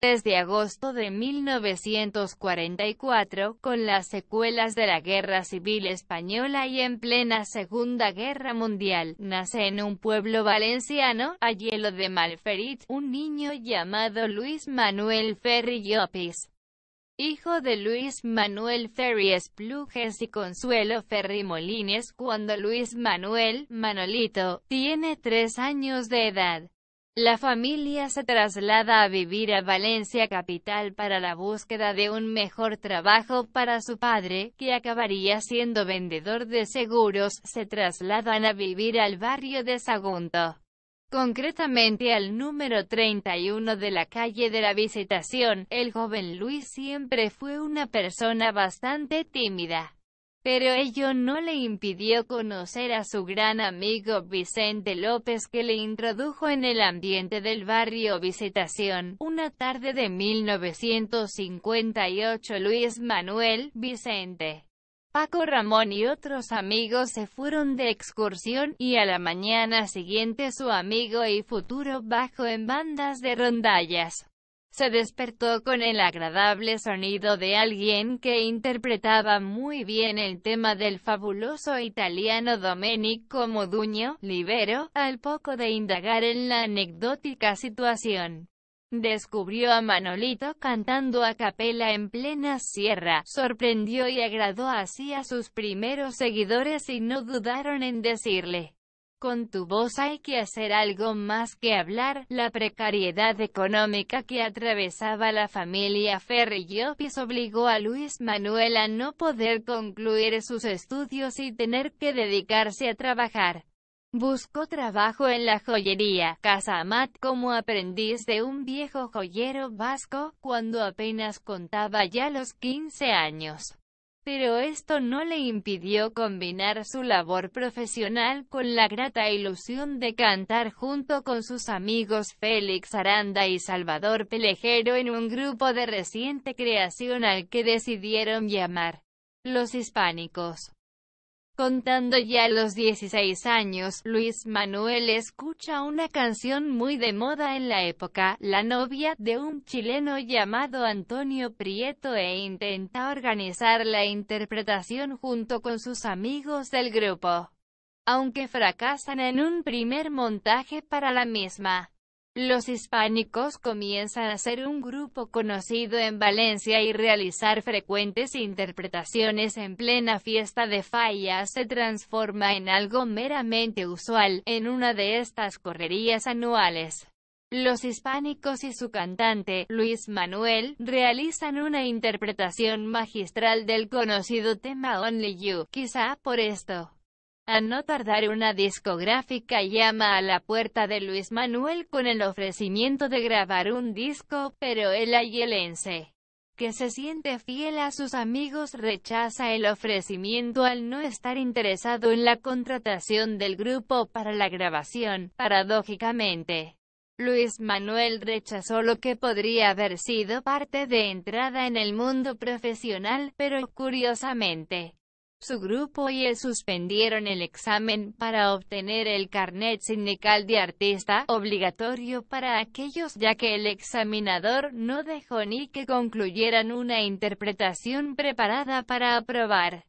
desde agosto de 1944, con las secuelas de la Guerra Civil Española y en plena Segunda Guerra Mundial, nace en un pueblo valenciano, a hielo de Malferit, un niño llamado Luis Manuel Ferri Llopis. Hijo de Luis Manuel Ferri Esplujes y Consuelo Ferri Molines cuando Luis Manuel, Manolito, tiene tres años de edad. La familia se traslada a vivir a Valencia capital para la búsqueda de un mejor trabajo para su padre, que acabaría siendo vendedor de seguros. Se trasladan a vivir al barrio de Sagunto, concretamente al número 31 de la calle de la Visitación. El joven Luis siempre fue una persona bastante tímida. Pero ello no le impidió conocer a su gran amigo Vicente López que le introdujo en el ambiente del barrio Visitación. Una tarde de 1958 Luis Manuel, Vicente, Paco Ramón y otros amigos se fueron de excursión, y a la mañana siguiente su amigo y futuro bajo en bandas de rondallas se despertó con el agradable sonido de alguien que interpretaba muy bien el tema del fabuloso italiano Domenico Moduño, Libero, al poco de indagar en la anecdótica situación. Descubrió a Manolito cantando a capela en plena sierra, sorprendió y agradó así a sus primeros seguidores y no dudaron en decirle. Con tu voz hay que hacer algo más que hablar. La precariedad económica que atravesaba la familia ferri obligó a Luis Manuel a no poder concluir sus estudios y tener que dedicarse a trabajar. Buscó trabajo en la joyería Casa Amat como aprendiz de un viejo joyero vasco, cuando apenas contaba ya los 15 años pero esto no le impidió combinar su labor profesional con la grata ilusión de cantar junto con sus amigos Félix Aranda y Salvador Pelejero en un grupo de reciente creación al que decidieron llamar Los Hispánicos. Contando ya los 16 años, Luis Manuel escucha una canción muy de moda en la época, La novia, de un chileno llamado Antonio Prieto e intenta organizar la interpretación junto con sus amigos del grupo, aunque fracasan en un primer montaje para la misma. Los hispánicos comienzan a ser un grupo conocido en Valencia y realizar frecuentes interpretaciones en plena fiesta de falla se transforma en algo meramente usual, en una de estas correrías anuales. Los hispánicos y su cantante, Luis Manuel, realizan una interpretación magistral del conocido tema Only You, quizá por esto. A no tardar una discográfica llama a la puerta de Luis Manuel con el ofrecimiento de grabar un disco, pero el ayelense, que se siente fiel a sus amigos rechaza el ofrecimiento al no estar interesado en la contratación del grupo para la grabación, paradójicamente. Luis Manuel rechazó lo que podría haber sido parte de entrada en el mundo profesional, pero curiosamente, su grupo y él suspendieron el examen para obtener el carnet sindical de artista, obligatorio para aquellos ya que el examinador no dejó ni que concluyeran una interpretación preparada para aprobar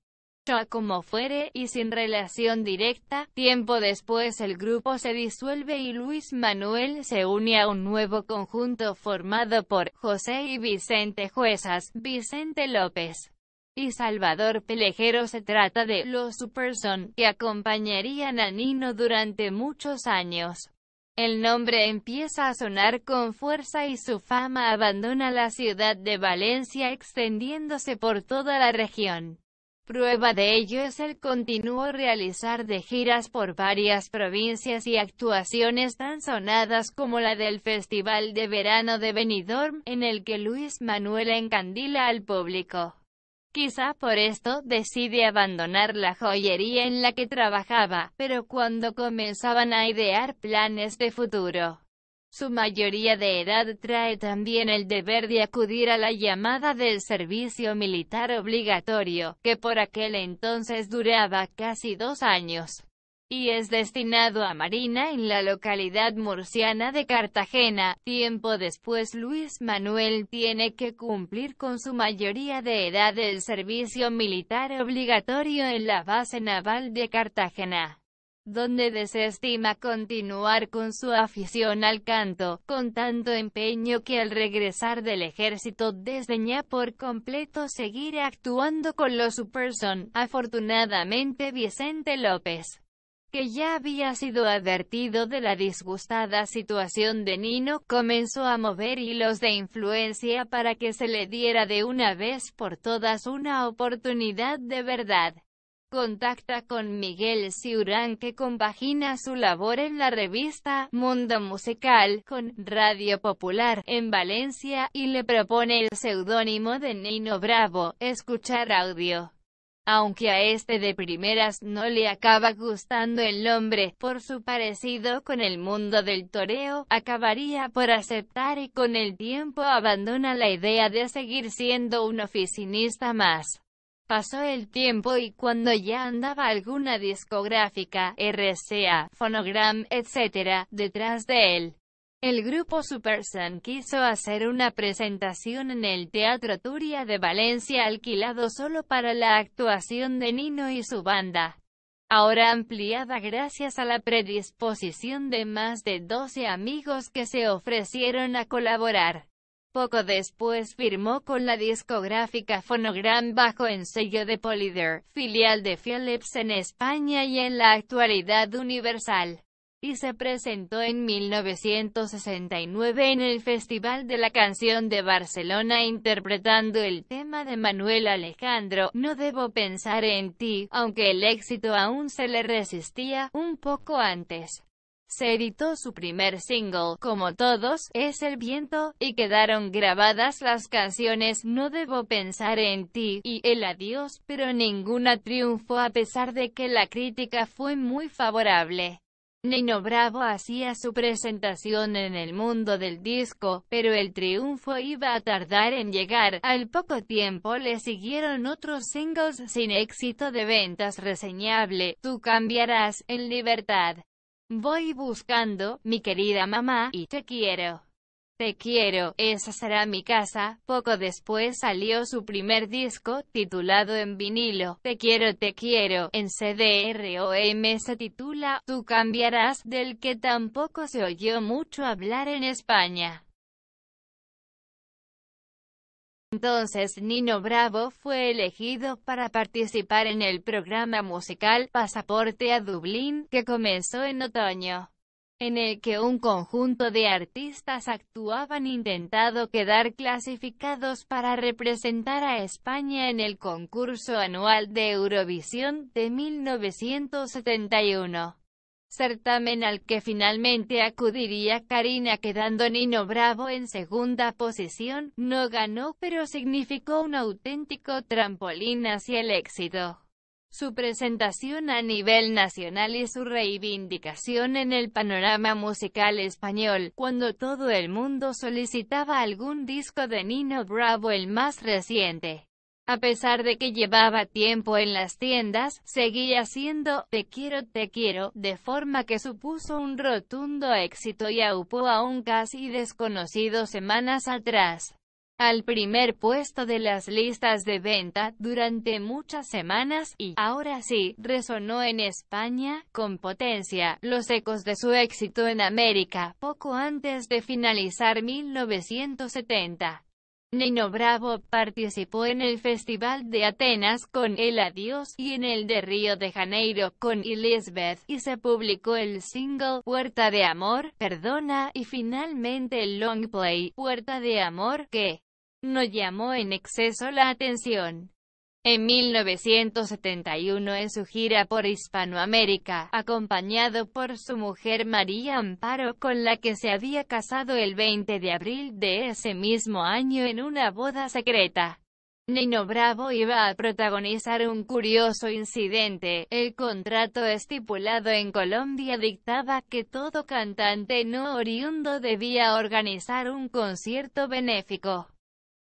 como fuere, y sin relación directa, tiempo después el grupo se disuelve y Luis Manuel se une a un nuevo conjunto formado por José y Vicente Juezas, Vicente López, y Salvador Pelejero se trata de los Superson, que acompañarían a Nino durante muchos años. El nombre empieza a sonar con fuerza y su fama abandona la ciudad de Valencia extendiéndose por toda la región. Prueba de ello es el continuo realizar de giras por varias provincias y actuaciones tan sonadas como la del Festival de Verano de Benidorm, en el que Luis Manuel encandila al público. Quizá por esto decide abandonar la joyería en la que trabajaba, pero cuando comenzaban a idear planes de futuro, su mayoría de edad trae también el deber de acudir a la llamada del servicio militar obligatorio, que por aquel entonces duraba casi dos años y es destinado a Marina en la localidad murciana de Cartagena. Tiempo después Luis Manuel tiene que cumplir con su mayoría de edad el servicio militar obligatorio en la base naval de Cartagena donde desestima continuar con su afición al canto, con tanto empeño que al regresar del ejército desdeña por completo seguir actuando con los Superson. Afortunadamente Vicente López que ya había sido advertido de la disgustada situación de Nino, comenzó a mover hilos de influencia para que se le diera de una vez por todas una oportunidad de verdad. Contacta con Miguel Ciurán que compagina su labor en la revista Mundo Musical con Radio Popular en Valencia y le propone el seudónimo de Nino Bravo, escuchar audio aunque a este de primeras no le acaba gustando el nombre, por su parecido con el mundo del toreo, acabaría por aceptar y con el tiempo abandona la idea de seguir siendo un oficinista más. Pasó el tiempo y cuando ya andaba alguna discográfica, RCA, fonogram, etc., detrás de él, el grupo Supersan quiso hacer una presentación en el Teatro Turia de Valencia alquilado solo para la actuación de Nino y su banda, ahora ampliada gracias a la predisposición de más de 12 amigos que se ofrecieron a colaborar. Poco después firmó con la discográfica Fonogram bajo el sello de Polydor, filial de Philips en España y en la actualidad Universal y se presentó en 1969 en el Festival de la Canción de Barcelona interpretando el tema de Manuel Alejandro, No debo pensar en ti, aunque el éxito aún se le resistía, un poco antes. Se editó su primer single, como todos, Es el viento, y quedaron grabadas las canciones No debo pensar en ti y El adiós, pero ninguna triunfó a pesar de que la crítica fue muy favorable. Nino Bravo hacía su presentación en el mundo del disco, pero el triunfo iba a tardar en llegar. Al poco tiempo le siguieron otros singles sin éxito de ventas reseñable, Tú cambiarás, En libertad. Voy buscando, mi querida mamá, y te quiero. Te quiero, esa será mi casa. Poco después salió su primer disco, titulado en vinilo, Te quiero, te quiero. En CDROM se titula, Tú cambiarás, del que tampoco se oyó mucho hablar en España. Entonces Nino Bravo fue elegido para participar en el programa musical Pasaporte a Dublín, que comenzó en otoño en el que un conjunto de artistas actuaban intentado quedar clasificados para representar a España en el concurso anual de Eurovisión de 1971. Certamen al que finalmente acudiría Karina quedando Nino Bravo en segunda posición, no ganó pero significó un auténtico trampolín hacia el éxito. Su presentación a nivel nacional y su reivindicación en el panorama musical español, cuando todo el mundo solicitaba algún disco de Nino Bravo el más reciente. A pesar de que llevaba tiempo en las tiendas, seguía siendo Te quiero, te quiero, de forma que supuso un rotundo éxito y aupó a un casi desconocido semanas atrás al primer puesto de las listas de venta durante muchas semanas y, ahora sí, resonó en España, con potencia, los ecos de su éxito en América, poco antes de finalizar 1970. Nino Bravo participó en el Festival de Atenas con El Adiós y en el de Río de Janeiro con Elizabeth y se publicó el single Puerta de Amor, Perdona y finalmente el long play Puerta de Amor que no llamó en exceso la atención. En 1971 en su gira por Hispanoamérica, acompañado por su mujer María Amparo, con la que se había casado el 20 de abril de ese mismo año en una boda secreta. Nino Bravo iba a protagonizar un curioso incidente. El contrato estipulado en Colombia dictaba que todo cantante no oriundo debía organizar un concierto benéfico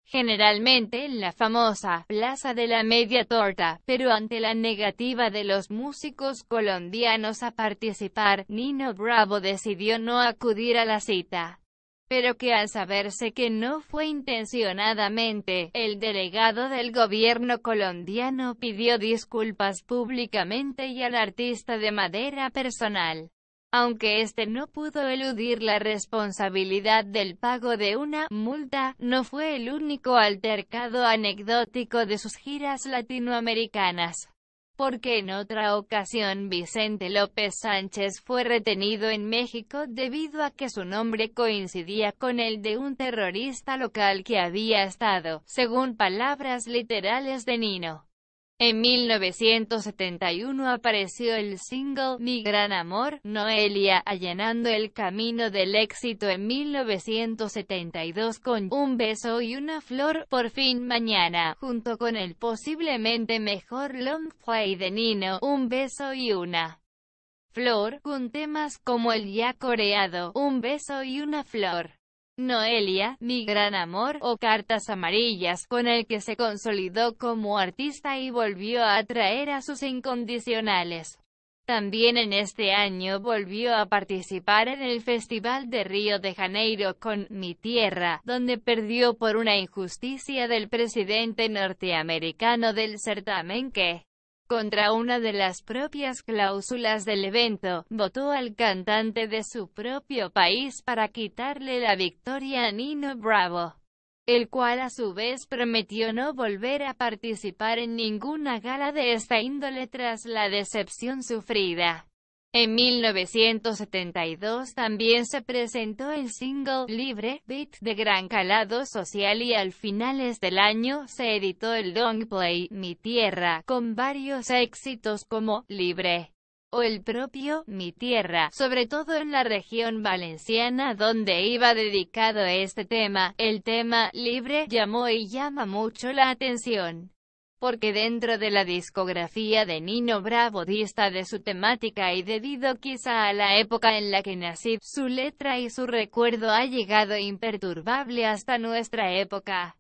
generalmente en la famosa Plaza de la Media Torta, pero ante la negativa de los músicos colombianos a participar, Nino Bravo decidió no acudir a la cita. Pero que al saberse que no fue intencionadamente, el delegado del gobierno colombiano pidió disculpas públicamente y al artista de madera personal. Aunque este no pudo eludir la responsabilidad del pago de una multa, no fue el único altercado anecdótico de sus giras latinoamericanas. Porque en otra ocasión Vicente López Sánchez fue retenido en México debido a que su nombre coincidía con el de un terrorista local que había estado, según palabras literales de Nino en 1971 apareció el single Mi Gran Amor, Noelia, allanando el camino del éxito en 1972 con Un beso y una flor, por fin mañana, junto con el posiblemente mejor long play de Nino, Un beso y una flor, con temas como el ya coreado, Un beso y una flor. Noelia, Mi Gran Amor o Cartas Amarillas, con el que se consolidó como artista y volvió a atraer a sus incondicionales. También en este año volvió a participar en el Festival de Río de Janeiro con Mi Tierra, donde perdió por una injusticia del presidente norteamericano del certamen que contra una de las propias cláusulas del evento, votó al cantante de su propio país para quitarle la victoria a Nino Bravo, el cual a su vez prometió no volver a participar en ninguna gala de esta índole tras la decepción sufrida. En 1972 también se presentó el single Libre, Beat de gran calado social y al finales del año se editó el long play Mi Tierra con varios éxitos como Libre o el propio Mi Tierra, sobre todo en la región valenciana donde iba dedicado este tema. El tema Libre llamó y llama mucho la atención porque dentro de la discografía de Nino Bravo dista de su temática y debido quizá a la época en la que nací, su letra y su recuerdo ha llegado imperturbable hasta nuestra época,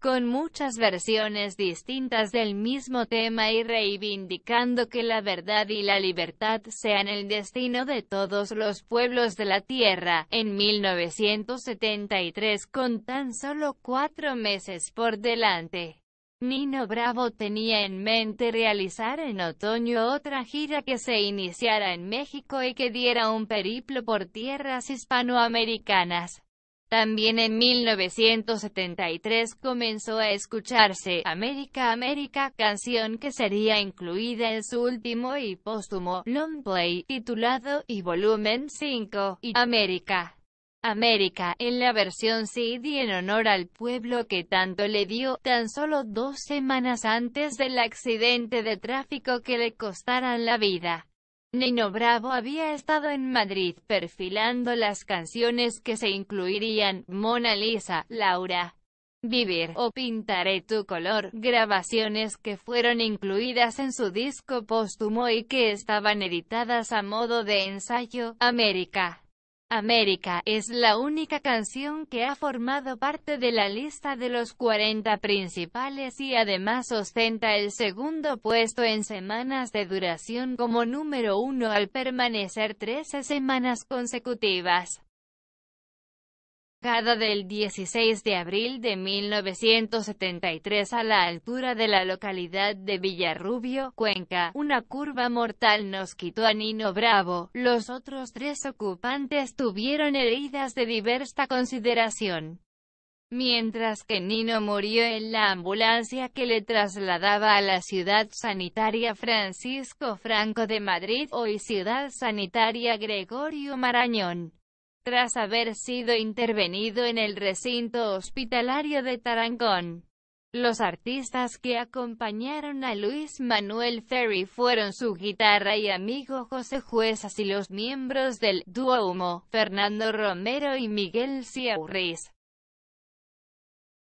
con muchas versiones distintas del mismo tema y reivindicando que la verdad y la libertad sean el destino de todos los pueblos de la tierra. En 1973, con tan solo cuatro meses por delante Nino Bravo tenía en mente realizar en otoño otra gira que se iniciara en México y que diera un periplo por tierras hispanoamericanas. También en 1973 comenzó a escucharse América América, canción que sería incluida en su último y póstumo long play titulado y volumen 5 y América. América, en la versión CD en honor al pueblo que tanto le dio, tan solo dos semanas antes del accidente de tráfico que le costaran la vida. Nino Bravo había estado en Madrid perfilando las canciones que se incluirían, Mona Lisa, Laura, Vivir o Pintaré tu color, grabaciones que fueron incluidas en su disco póstumo y que estaban editadas a modo de ensayo, América. América es la única canción que ha formado parte de la lista de los 40 principales y además ostenta el segundo puesto en semanas de duración como número uno al permanecer 13 semanas consecutivas. Cada del 16 de abril de 1973 a la altura de la localidad de Villarrubio, Cuenca, una curva mortal nos quitó a Nino Bravo, los otros tres ocupantes tuvieron heridas de diversa consideración. Mientras que Nino murió en la ambulancia que le trasladaba a la ciudad sanitaria Francisco Franco de Madrid, hoy ciudad sanitaria Gregorio Marañón tras haber sido intervenido en el recinto hospitalario de Tarancón. Los artistas que acompañaron a Luis Manuel Ferry fueron su guitarra y amigo José Juezas y los miembros del dúo Fernando Romero y Miguel Ciaurriz.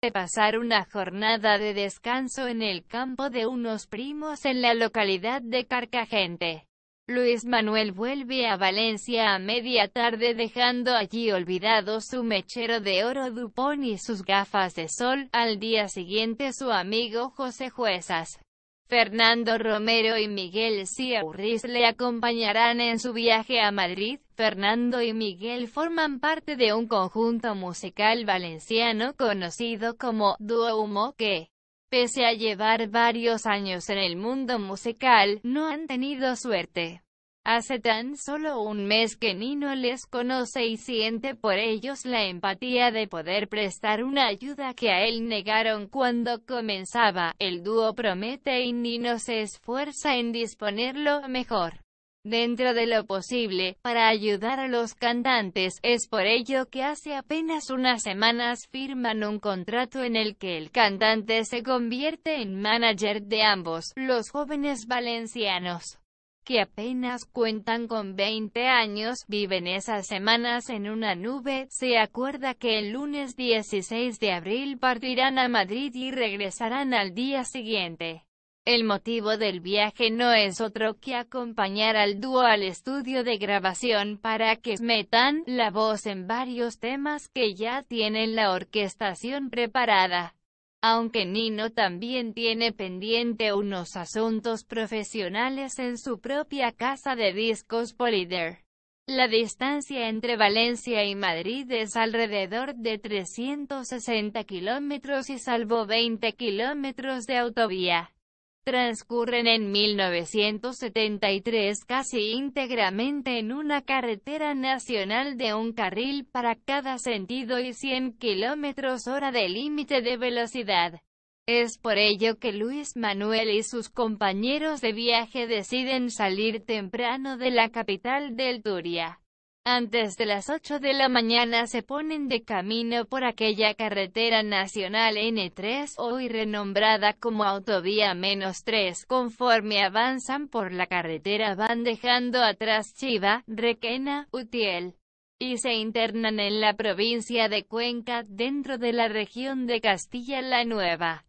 De pasar una jornada de descanso en el campo de unos primos en la localidad de Carcagente. Luis Manuel vuelve a Valencia a media tarde dejando allí olvidado su mechero de oro Dupont y sus gafas de sol, al día siguiente su amigo José Juezas. Fernando Romero y Miguel Ciaurriz le acompañarán en su viaje a Madrid. Fernando y Miguel forman parte de un conjunto musical valenciano conocido como Duomo que pese a llevar varios años en el mundo musical, no han tenido suerte. Hace tan solo un mes que Nino les conoce y siente por ellos la empatía de poder prestar una ayuda que a él negaron cuando comenzaba. El dúo promete y Nino se esfuerza en disponerlo mejor dentro de lo posible, para ayudar a los cantantes, es por ello que hace apenas unas semanas firman un contrato en el que el cantante se convierte en manager de ambos, los jóvenes valencianos que apenas cuentan con 20 años, viven esas semanas en una nube, se acuerda que el lunes 16 de abril partirán a Madrid y regresarán al día siguiente. El motivo del viaje no es otro que acompañar al dúo al estudio de grabación para que metan la voz en varios temas que ya tienen la orquestación preparada. Aunque Nino también tiene pendiente unos asuntos profesionales en su propia casa de discos Polider. La distancia entre Valencia y Madrid es alrededor de 360 kilómetros y salvo 20 kilómetros de autovía transcurren en 1973 casi íntegramente en una carretera nacional de un carril para cada sentido y 100 km hora de límite de velocidad. Es por ello que Luis Manuel y sus compañeros de viaje deciden salir temprano de la capital del Turia. Antes de las 8 de la mañana se ponen de camino por aquella carretera nacional N3, hoy renombrada como Autovía Menos 3. Conforme avanzan por la carretera van dejando atrás Chiva, Requena, Utiel y se internan en la provincia de Cuenca, dentro de la región de Castilla la Nueva.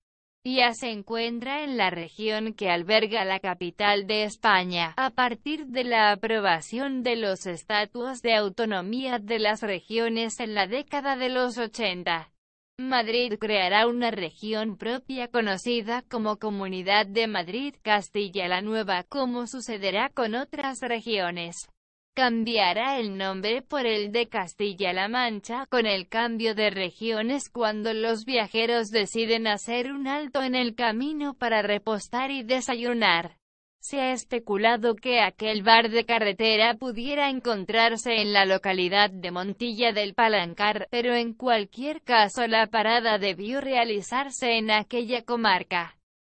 Ya se encuentra en la región que alberga la capital de España, a partir de la aprobación de los estatutos de autonomía de las regiones en la década de los 80. Madrid creará una región propia conocida como Comunidad de Madrid-Castilla la Nueva, como sucederá con otras regiones cambiará el nombre por el de Castilla-La Mancha con el cambio de regiones cuando los viajeros deciden hacer un alto en el camino para repostar y desayunar. Se ha especulado que aquel bar de carretera pudiera encontrarse en la localidad de Montilla del Palancar, pero en cualquier caso la parada debió realizarse en aquella comarca.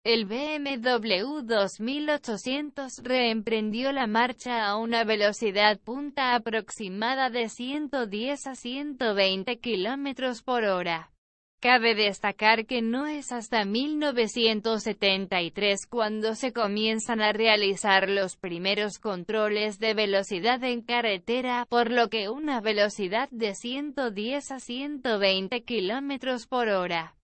El BMW 2800 reemprendió la marcha a una velocidad punta aproximada de 110 a 120 km por hora. Cabe destacar que no es hasta 1973 cuando se comienzan a realizar los primeros controles de velocidad en carretera, por lo que una velocidad de 110 a 120 km por hora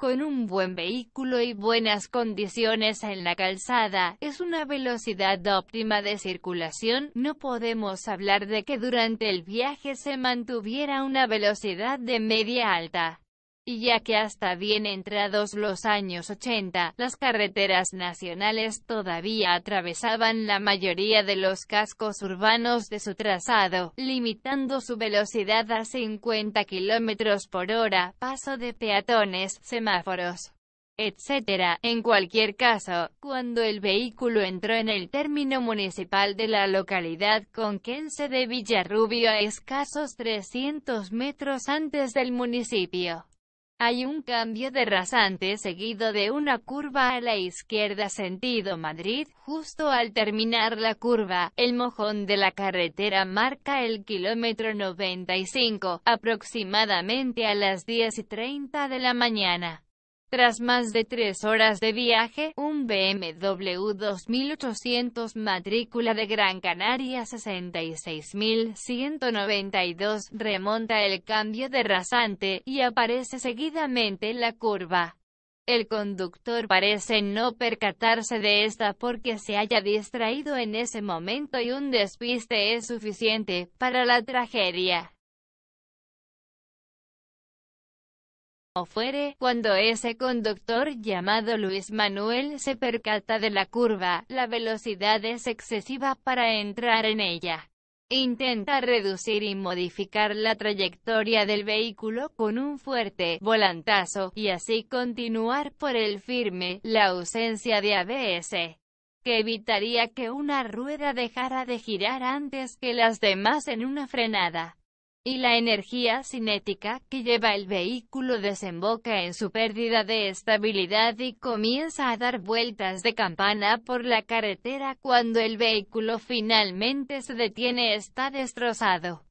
con un buen vehículo y buenas condiciones en la calzada, es una velocidad óptima de circulación, no podemos hablar de que durante el viaje se mantuviera una velocidad de media alta y ya que hasta bien entrados los años 80, las carreteras nacionales todavía atravesaban la mayoría de los cascos urbanos de su trazado, limitando su velocidad a 50 km por hora, paso de peatones, semáforos, etc. En cualquier caso, cuando el vehículo entró en el término municipal de la localidad conquense de Villarrubio a escasos 300 metros antes del municipio, hay un cambio de rasante seguido de una curva a la izquierda sentido Madrid, justo al terminar la curva, el mojón de la carretera marca el kilómetro 95, aproximadamente a las 10 y 30 de la mañana. Tras más de tres horas de viaje, un BMW 2800 matrícula de Gran Canaria 66192 remonta el cambio de rasante, y aparece seguidamente la curva. El conductor parece no percatarse de esta porque se haya distraído en ese momento y un despiste es suficiente para la tragedia. fuere, cuando ese conductor llamado Luis Manuel se percata de la curva, la velocidad es excesiva para entrar en ella. Intenta reducir y modificar la trayectoria del vehículo con un fuerte volantazo, y así continuar por el firme, la ausencia de ABS, que evitaría que una rueda dejara de girar antes que las demás en una frenada y la energía cinética que lleva el vehículo desemboca en su pérdida de estabilidad y comienza a dar vueltas de campana por la carretera cuando el vehículo finalmente se detiene está destrozado.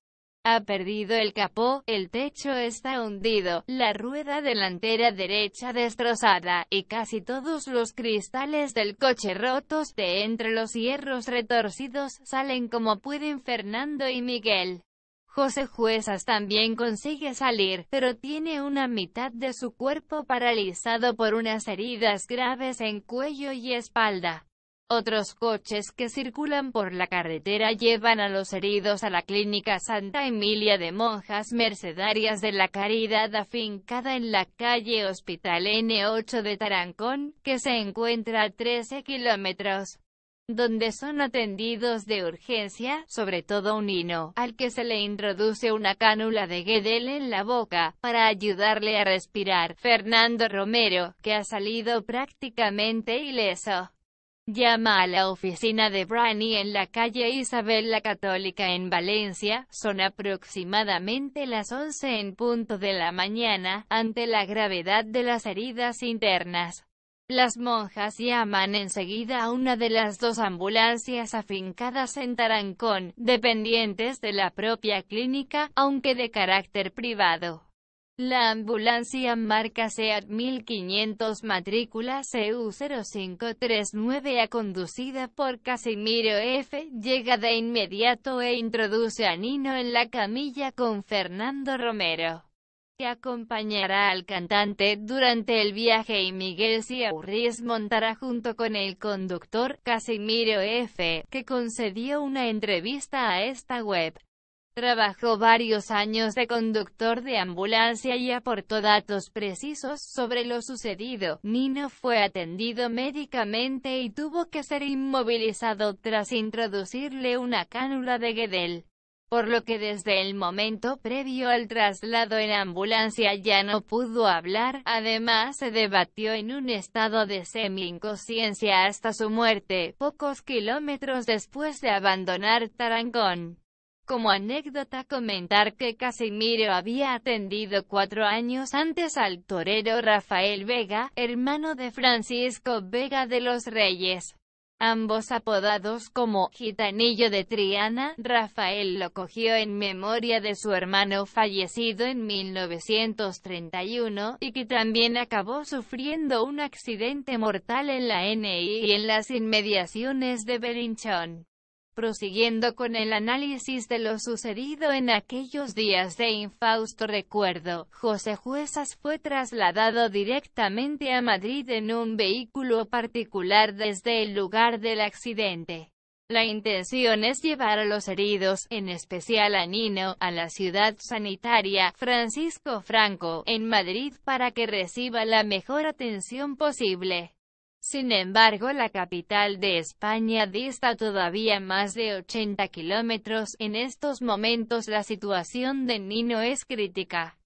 Ha perdido el capó, el techo está hundido, la rueda delantera derecha destrozada, y casi todos los cristales del coche rotos de entre los hierros retorcidos salen como pueden Fernando y Miguel. José Juezas también consigue salir, pero tiene una mitad de su cuerpo paralizado por unas heridas graves en cuello y espalda. Otros coches que circulan por la carretera llevan a los heridos a la clínica Santa Emilia de Monjas Mercedarias de la Caridad afincada en la calle Hospital N8 de Tarancón, que se encuentra a 13 kilómetros donde son atendidos de urgencia, sobre todo un hino, al que se le introduce una cánula de Guedel en la boca, para ayudarle a respirar. Fernando Romero, que ha salido prácticamente ileso. Llama a la oficina de Brani en la calle Isabel la Católica en Valencia, son aproximadamente las 11 en punto de la mañana, ante la gravedad de las heridas internas. Las monjas llaman enseguida a una de las dos ambulancias afincadas en Tarancón, dependientes de la propia clínica, aunque de carácter privado. La ambulancia marca SEAT 1500 matrícula CU0539A conducida por Casimiro F. llega de inmediato e introduce a Nino en la camilla con Fernando Romero que acompañará al cantante durante el viaje y Miguel Ciaurris montará junto con el conductor, Casimiro F., que concedió una entrevista a esta web. Trabajó varios años de conductor de ambulancia y aportó datos precisos sobre lo sucedido. Nino fue atendido médicamente y tuvo que ser inmovilizado tras introducirle una cánula de Guedel por lo que desde el momento previo al traslado en ambulancia ya no pudo hablar, además se debatió en un estado de semi-inconsciencia hasta su muerte, pocos kilómetros después de abandonar Tarangón. Como anécdota comentar que Casimiro había atendido cuatro años antes al torero Rafael Vega, hermano de Francisco Vega de los Reyes ambos apodados como Gitanillo de Triana, Rafael lo cogió en memoria de su hermano fallecido en 1931, y que también acabó sufriendo un accidente mortal en la NI y en las inmediaciones de Berinchón. Prosiguiendo con el análisis de lo sucedido en aquellos días de infausto recuerdo, José Juezas fue trasladado directamente a Madrid en un vehículo particular desde el lugar del accidente. La intención es llevar a los heridos, en especial a Nino, a la ciudad sanitaria Francisco Franco, en Madrid para que reciba la mejor atención posible. Sin embargo la capital de España dista todavía más de 80 kilómetros. En estos momentos la situación de Nino es crítica.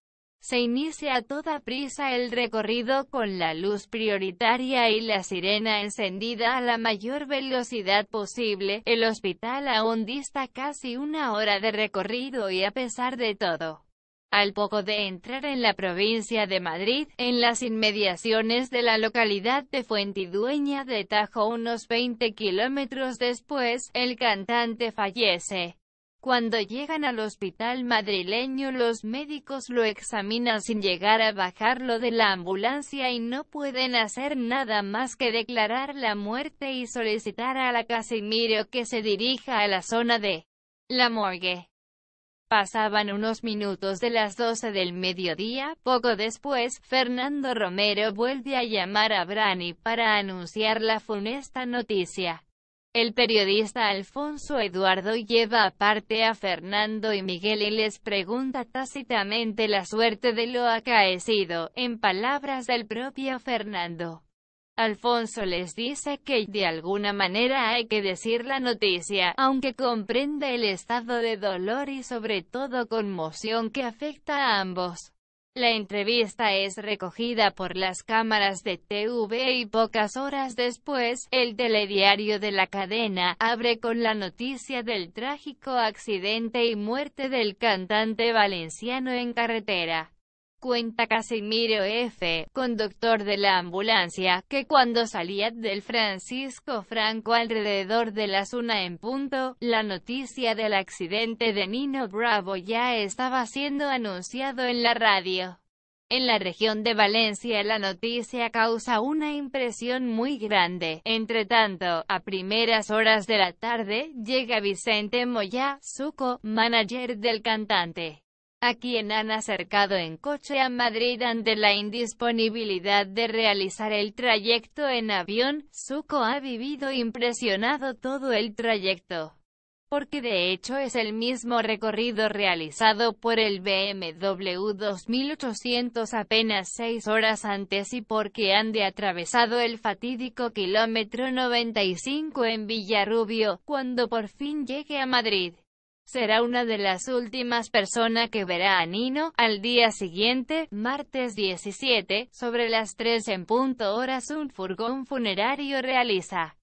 Se inicia a toda prisa el recorrido con la luz prioritaria y la sirena encendida a la mayor velocidad posible. El hospital aún dista casi una hora de recorrido y a pesar de todo, al poco de entrar en la provincia de Madrid, en las inmediaciones de la localidad de Fuentidueña de Tajo unos 20 kilómetros después, el cantante fallece. Cuando llegan al hospital madrileño los médicos lo examinan sin llegar a bajarlo de la ambulancia y no pueden hacer nada más que declarar la muerte y solicitar a la Casimiro que se dirija a la zona de la morgue. Pasaban unos minutos de las 12 del mediodía, poco después, Fernando Romero vuelve a llamar a Brani para anunciar la funesta noticia. El periodista Alfonso Eduardo lleva aparte a Fernando y Miguel y les pregunta tácitamente la suerte de lo acaecido, en palabras del propio Fernando. Alfonso les dice que, de alguna manera hay que decir la noticia, aunque comprende el estado de dolor y sobre todo conmoción que afecta a ambos. La entrevista es recogida por las cámaras de TV y pocas horas después, el telediario de la cadena abre con la noticia del trágico accidente y muerte del cantante valenciano en carretera. Cuenta Casimiro F., conductor de la ambulancia, que cuando salía del Francisco Franco alrededor de las una en punto, la noticia del accidente de Nino Bravo ya estaba siendo anunciado en la radio. En la región de Valencia la noticia causa una impresión muy grande. Entre tanto, a primeras horas de la tarde, llega Vicente Moya, Suco, manager del cantante a quien han acercado en coche a Madrid ante la indisponibilidad de realizar el trayecto en avión, Suco ha vivido impresionado todo el trayecto, porque de hecho es el mismo recorrido realizado por el BMW 2800 apenas seis horas antes y porque han de atravesado el fatídico kilómetro 95 en Villarrubio, cuando por fin llegue a Madrid. Será una de las últimas personas que verá a Nino, al día siguiente, martes 17, sobre las 3 en punto horas un furgón funerario realiza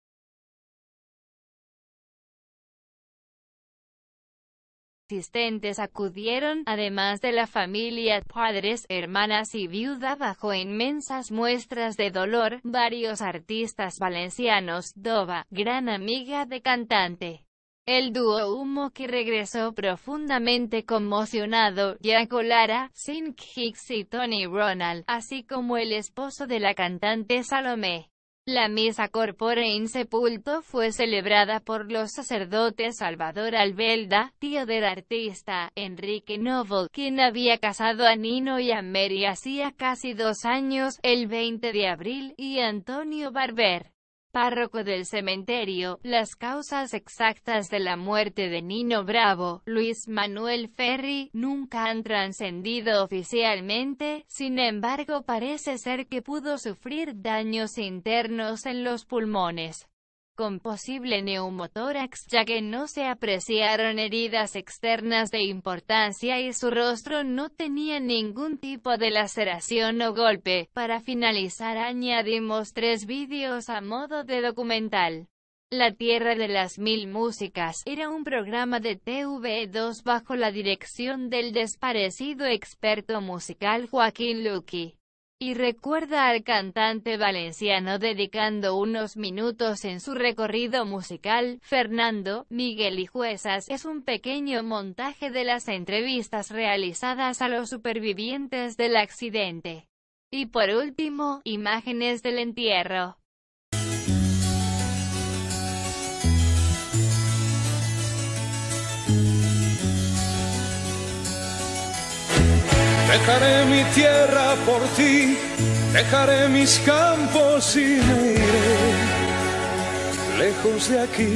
asistentes acudieron, además de la familia, padres, hermanas y viuda bajo inmensas muestras de dolor, varios artistas valencianos, Dova, gran amiga de cantante. El dúo Humo que regresó profundamente conmocionado, Jaco Lara, Sink Hicks y Tony Ronald, así como el esposo de la cantante Salomé. La misa corpore insepulto fue celebrada por los sacerdotes Salvador Albelda, tío del artista, Enrique Noble, quien había casado a Nino y a Mary hacía casi dos años, el 20 de abril, y Antonio Barber párroco del cementerio, las causas exactas de la muerte de Nino Bravo, Luis Manuel Ferri, nunca han trascendido oficialmente, sin embargo parece ser que pudo sufrir daños internos en los pulmones con posible neumotórax ya que no se apreciaron heridas externas de importancia y su rostro no tenía ningún tipo de laceración o golpe. Para finalizar añadimos tres vídeos a modo de documental. La Tierra de las Mil Músicas era un programa de TV2 bajo la dirección del desparecido experto musical Joaquín Luqui y recuerda al cantante valenciano dedicando unos minutos en su recorrido musical, Fernando, Miguel y Juezas es un pequeño montaje de las entrevistas realizadas a los supervivientes del accidente. Y por último, imágenes del entierro. Dejaré mi tierra por ti, dejaré mis campos y me iré lejos de aquí.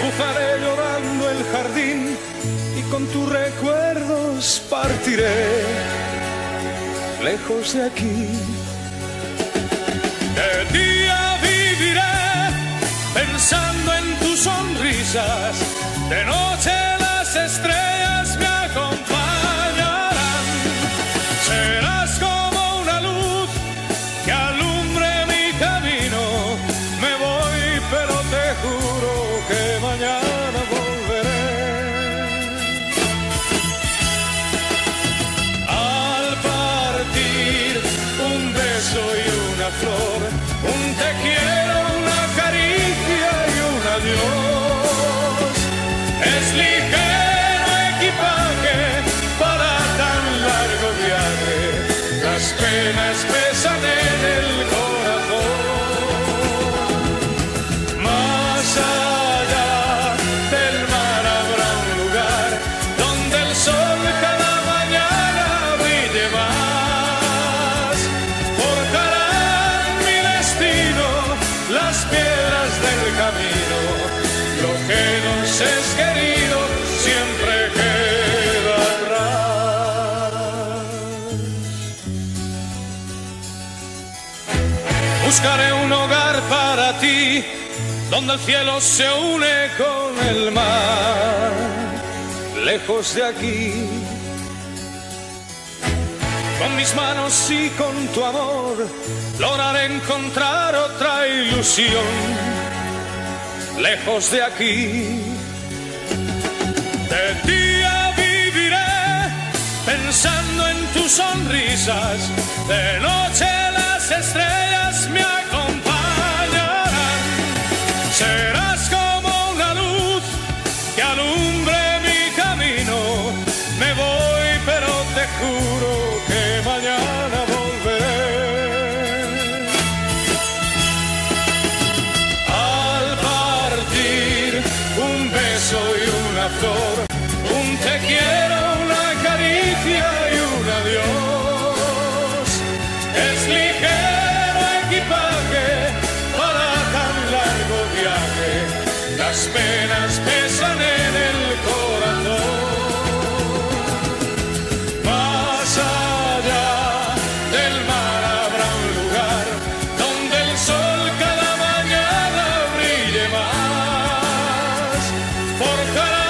Cruzaré llorando el jardín y con tus recuerdos partiré lejos de aquí. De día viviré pensando en tus sonrisas, de noche las estrellas donde el cielo se une con el mar, lejos de aquí. Con mis manos y con tu amor lograré encontrar otra ilusión, lejos de aquí. De día viviré pensando en tus sonrisas, de noche las estrellas me Ooh. por cada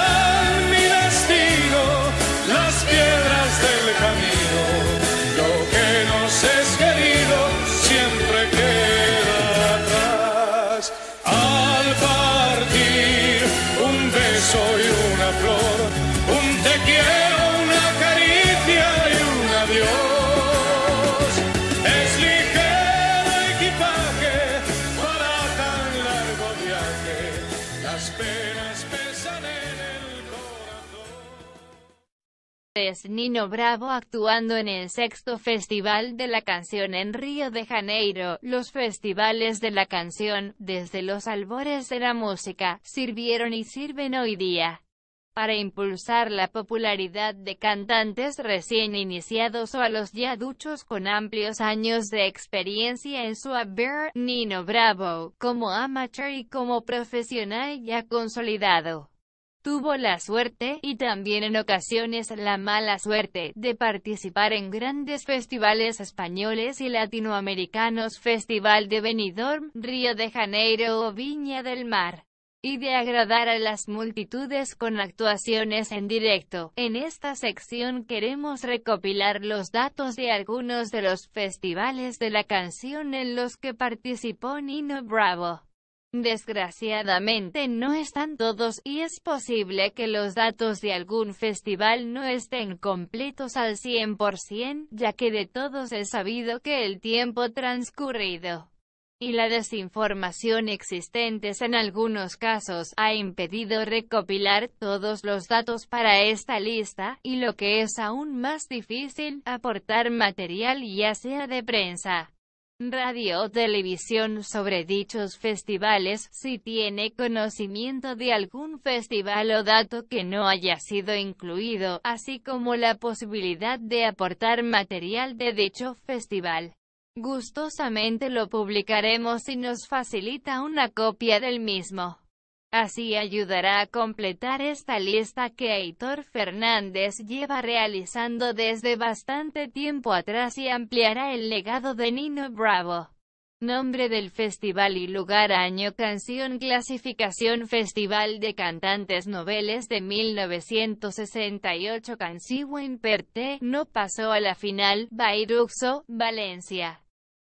Nino Bravo actuando en el sexto Festival de la Canción en Río de Janeiro. Los festivales de la canción, desde los albores de la música, sirvieron y sirven hoy día para impulsar la popularidad de cantantes recién iniciados o a los ya duchos con amplios años de experiencia en su haber, Nino Bravo, como amateur y como profesional ya consolidado. Tuvo la suerte, y también en ocasiones la mala suerte, de participar en grandes festivales españoles y latinoamericanos Festival de Benidorm, Río de Janeiro o Viña del Mar y de agradar a las multitudes con actuaciones en directo. En esta sección queremos recopilar los datos de algunos de los festivales de la canción en los que participó Nino Bravo. Desgraciadamente no están todos, y es posible que los datos de algún festival no estén completos al 100%, ya que de todos es sabido que el tiempo transcurrido y la desinformación existentes en algunos casos ha impedido recopilar todos los datos para esta lista, y lo que es aún más difícil, aportar material ya sea de prensa radio o televisión sobre dichos festivales, si tiene conocimiento de algún festival o dato que no haya sido incluido, así como la posibilidad de aportar material de dicho festival. Gustosamente lo publicaremos si nos facilita una copia del mismo. Así ayudará a completar esta lista que Heitor Fernández lleva realizando desde bastante tiempo atrás y ampliará el legado de Nino Bravo. Nombre del festival y lugar año canción clasificación Festival de Cantantes Noveles de 1968 Canción Perte, no pasó a la final, Bairuxo, Valencia.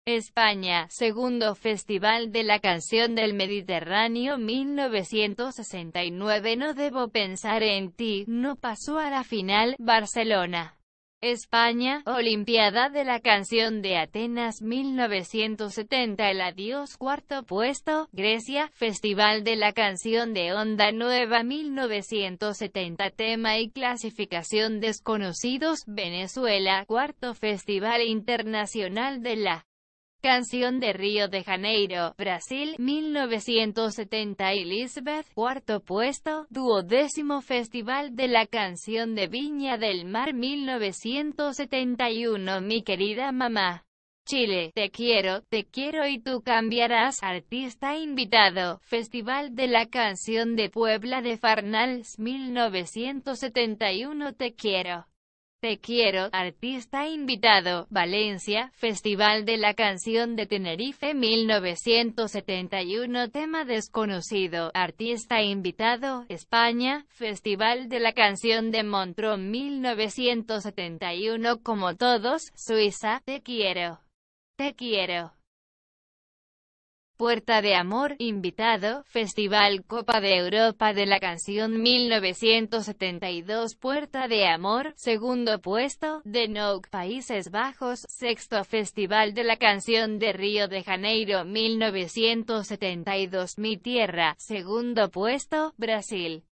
España, segundo Festival de la Canción del Mediterráneo 1969 No debo pensar en ti, no pasó a la final, Barcelona. España, Olimpiada de la Canción de Atenas 1970 El Adiós cuarto puesto, Grecia, Festival de la Canción de Onda Nueva 1970 Tema y clasificación desconocidos, Venezuela, cuarto Festival Internacional de la Canción de Río de Janeiro, Brasil, 1970 Elizabeth, cuarto puesto, duodécimo Festival de la Canción de Viña del Mar 1971 Mi querida mamá. Chile, te quiero, te quiero y tú cambiarás. Artista invitado, Festival de la Canción de Puebla de Farnals 1971 Te quiero. Te quiero, artista invitado, Valencia, Festival de la Canción de Tenerife 1971 Tema desconocido, artista invitado, España, Festival de la Canción de Montreux 1971 Como todos, Suiza, te quiero. Te quiero. Puerta de Amor, invitado, Festival Copa de Europa de la canción 1972 Puerta de Amor, segundo puesto, de Nook Países Bajos, sexto Festival de la canción de Río de Janeiro 1972 Mi Tierra, segundo puesto, Brasil.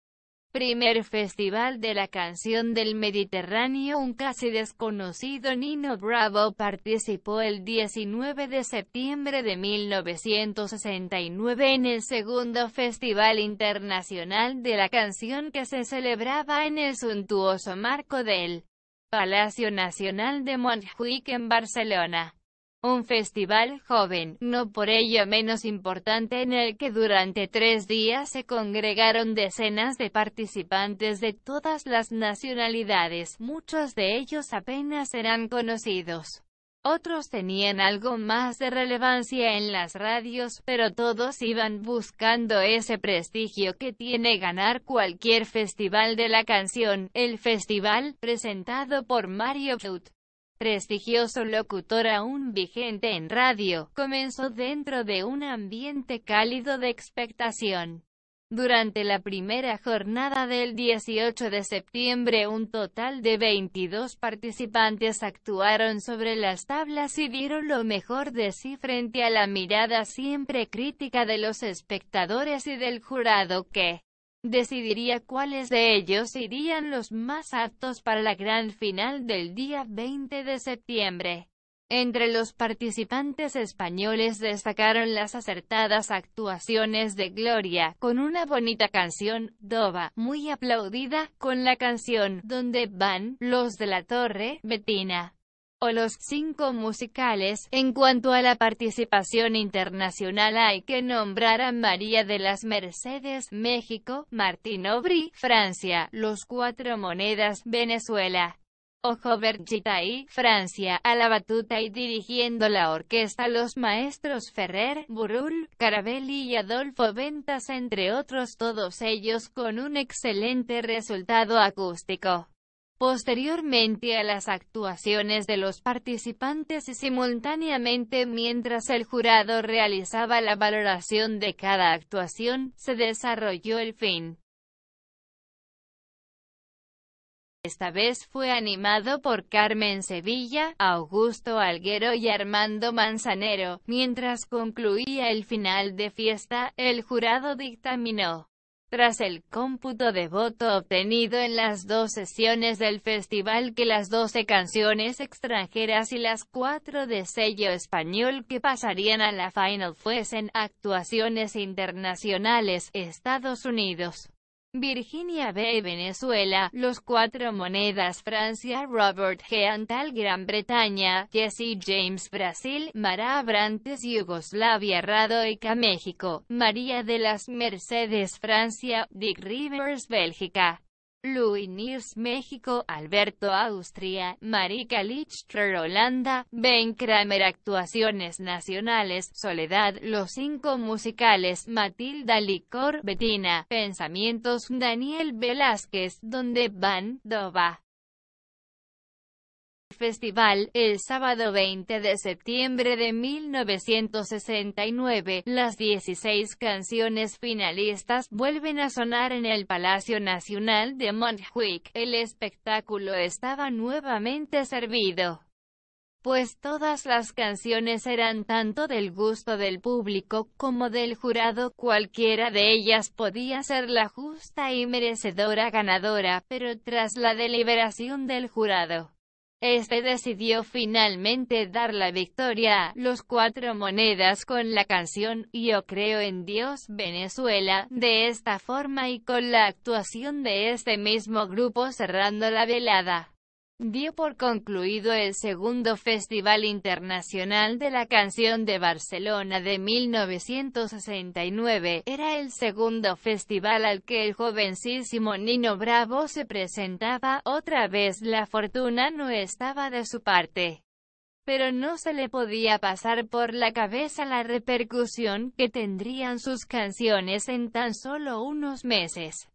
Primer Festival de la Canción del Mediterráneo Un casi desconocido Nino Bravo participó el 19 de septiembre de 1969 en el segundo Festival Internacional de la Canción que se celebraba en el suntuoso marco del Palacio Nacional de Montjuic en Barcelona un festival joven, no por ello menos importante en el que durante tres días se congregaron decenas de participantes de todas las nacionalidades, muchos de ellos apenas eran conocidos. Otros tenían algo más de relevancia en las radios, pero todos iban buscando ese prestigio que tiene ganar cualquier festival de la canción, el festival, presentado por Mario Chut prestigioso locutor aún vigente en radio, comenzó dentro de un ambiente cálido de expectación. Durante la primera jornada del 18 de septiembre un total de 22 participantes actuaron sobre las tablas y dieron lo mejor de sí frente a la mirada siempre crítica de los espectadores y del jurado que, decidiría cuáles de ellos irían los más aptos para la gran final del día 20 de septiembre. Entre los participantes españoles destacaron las acertadas actuaciones de Gloria, con una bonita canción, Dova, muy aplaudida, con la canción, Donde van, los de la torre, Betina o los cinco musicales. En cuanto a la participación internacional hay que nombrar a María de las Mercedes, México, Martín Aubry, Francia, Los Cuatro Monedas, Venezuela, Ojo Gitaí, Francia, a la batuta y dirigiendo la orquesta los maestros Ferrer, Burul, Carabelli y Adolfo Ventas entre otros todos ellos con un excelente resultado acústico posteriormente a las actuaciones de los participantes y simultáneamente mientras el jurado realizaba la valoración de cada actuación, se desarrolló el fin. Esta vez fue animado por Carmen Sevilla, Augusto Alguero y Armando Manzanero. Mientras concluía el final de fiesta, el jurado dictaminó. Tras el cómputo de voto obtenido en las dos sesiones del festival que las 12 canciones extranjeras y las cuatro de sello español que pasarían a la final fuesen actuaciones internacionales, Estados Unidos, Virginia B. Venezuela, Los Cuatro Monedas Francia Robert G. Antal Gran Bretaña, Jesse James Brasil, Mara Abrantes Yugoslavia Radoica México, María de las Mercedes Francia, Dick Rivers Bélgica. Louis Nils México, Alberto Austria, Marika licht Rolanda, Ben Kramer Actuaciones Nacionales, Soledad Los Cinco Musicales, Matilda Licor, Betina, Pensamientos Daniel Velázquez, Donde Van, Dova festival, el sábado 20 de septiembre de 1969, las 16 canciones finalistas vuelven a sonar en el Palacio Nacional de Montjuic. El espectáculo estaba nuevamente servido pues todas las canciones eran tanto del gusto del público como del jurado, cualquiera de ellas podía ser la justa y merecedora ganadora, pero tras la deliberación del jurado, este decidió finalmente dar la victoria, los cuatro monedas con la canción Yo creo en Dios Venezuela, de esta forma y con la actuación de este mismo grupo cerrando la velada dio por concluido el segundo Festival Internacional de la Canción de Barcelona de 1969. Era el segundo festival al que el jovencísimo Nino Bravo se presentaba. Otra vez la fortuna no estaba de su parte. Pero no se le podía pasar por la cabeza la repercusión que tendrían sus canciones en tan solo unos meses.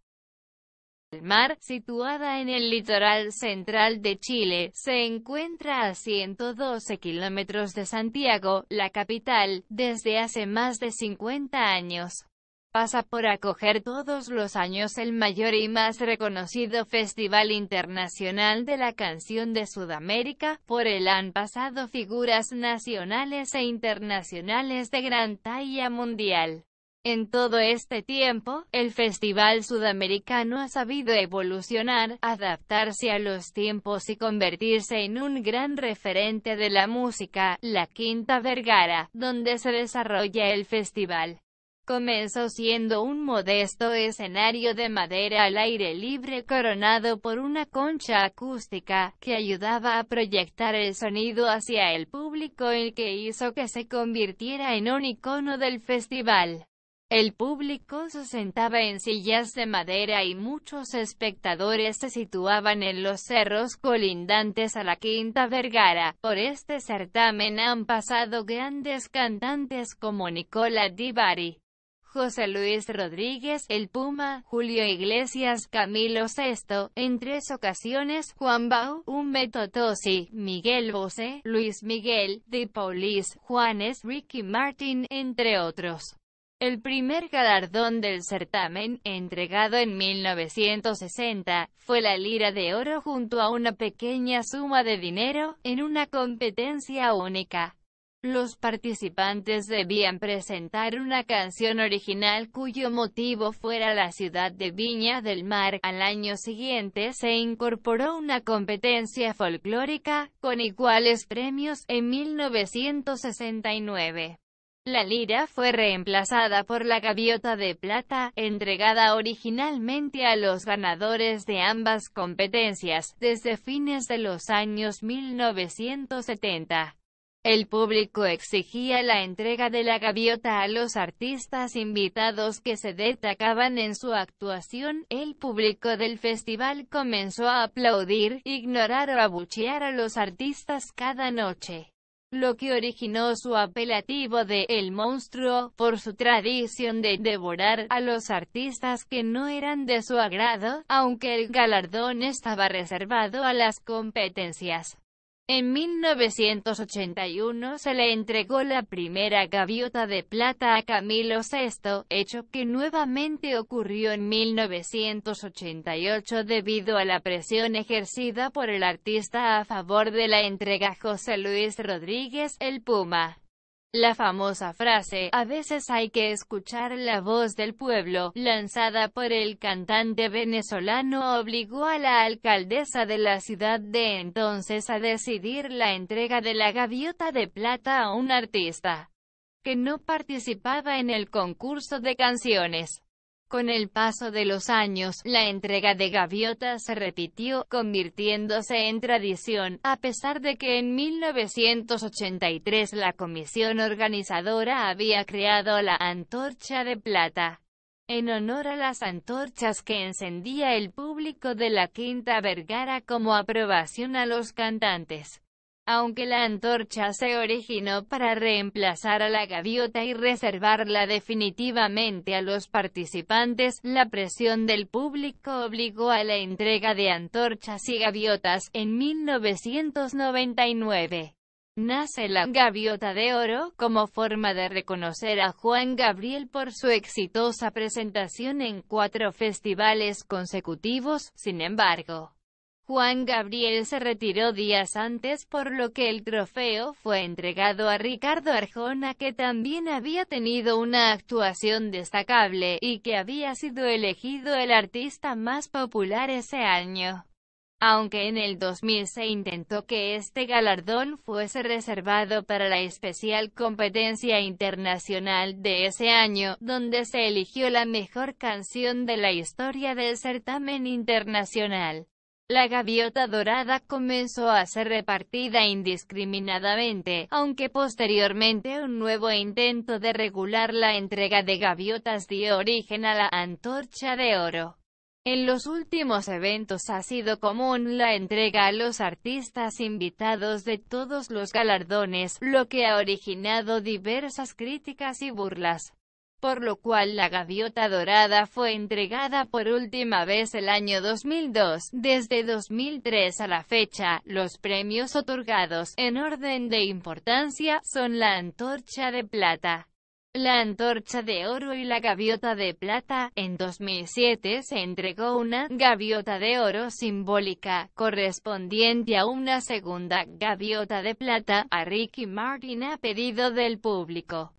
El mar, situada en el litoral central de Chile, se encuentra a 112 kilómetros de Santiago, la capital, desde hace más de 50 años. Pasa por acoger todos los años el mayor y más reconocido Festival Internacional de la Canción de Sudamérica, por el han pasado figuras nacionales e internacionales de gran talla mundial. En todo este tiempo, el Festival Sudamericano ha sabido evolucionar, adaptarse a los tiempos y convertirse en un gran referente de la música, la Quinta Vergara, donde se desarrolla el festival. Comenzó siendo un modesto escenario de madera al aire libre coronado por una concha acústica, que ayudaba a proyectar el sonido hacia el público el que hizo que se convirtiera en un icono del festival. El público se sentaba en sillas de madera y muchos espectadores se situaban en los cerros colindantes a la Quinta Vergara. Por este certamen han pasado grandes cantantes como Nicola Dibari, José Luis Rodríguez, El Puma, Julio Iglesias, Camilo VI, en tres ocasiones Juan Bau, Humberto Tosi, Miguel Bosé, Luis Miguel, De Paulis, Juanes, Ricky Martin, entre otros. El primer galardón del certamen, entregado en 1960, fue la lira de oro junto a una pequeña suma de dinero, en una competencia única. Los participantes debían presentar una canción original cuyo motivo fuera la ciudad de Viña del Mar. Al año siguiente se incorporó una competencia folclórica, con iguales premios, en 1969. La lira fue reemplazada por la gaviota de plata, entregada originalmente a los ganadores de ambas competencias, desde fines de los años 1970. El público exigía la entrega de la gaviota a los artistas invitados que se destacaban en su actuación, el público del festival comenzó a aplaudir, ignorar o abuchear a los artistas cada noche lo que originó su apelativo de El Monstruo, por su tradición de devorar a los artistas que no eran de su agrado, aunque el galardón estaba reservado a las competencias. En 1981 se le entregó la primera gaviota de plata a Camilo VI, hecho que nuevamente ocurrió en 1988 debido a la presión ejercida por el artista a favor de la entrega José Luis Rodríguez, el Puma. La famosa frase, a veces hay que escuchar la voz del pueblo, lanzada por el cantante venezolano obligó a la alcaldesa de la ciudad de entonces a decidir la entrega de la gaviota de plata a un artista que no participaba en el concurso de canciones. Con el paso de los años, la entrega de gaviotas se repitió, convirtiéndose en tradición, a pesar de que en 1983 la comisión organizadora había creado la antorcha de plata en honor a las antorchas que encendía el público de la Quinta Vergara como aprobación a los cantantes aunque la antorcha se originó para reemplazar a la gaviota y reservarla definitivamente a los participantes, la presión del público obligó a la entrega de antorchas y gaviotas en 1999. Nace la gaviota de oro como forma de reconocer a Juan Gabriel por su exitosa presentación en cuatro festivales consecutivos, sin embargo. Juan Gabriel se retiró días antes por lo que el trofeo fue entregado a Ricardo Arjona que también había tenido una actuación destacable, y que había sido elegido el artista más popular ese año. Aunque en el 2000 se intentó que este galardón fuese reservado para la especial competencia internacional de ese año, donde se eligió la mejor canción de la historia del certamen internacional. La gaviota dorada comenzó a ser repartida indiscriminadamente, aunque posteriormente un nuevo intento de regular la entrega de gaviotas dio origen a la antorcha de oro. En los últimos eventos ha sido común la entrega a los artistas invitados de todos los galardones, lo que ha originado diversas críticas y burlas por lo cual la gaviota dorada fue entregada por última vez el año 2002. Desde 2003 a la fecha, los premios otorgados, en orden de importancia, son la antorcha de plata. La antorcha de oro y la gaviota de plata, en 2007 se entregó una gaviota de oro simbólica, correspondiente a una segunda gaviota de plata, a Ricky Martin a pedido del público.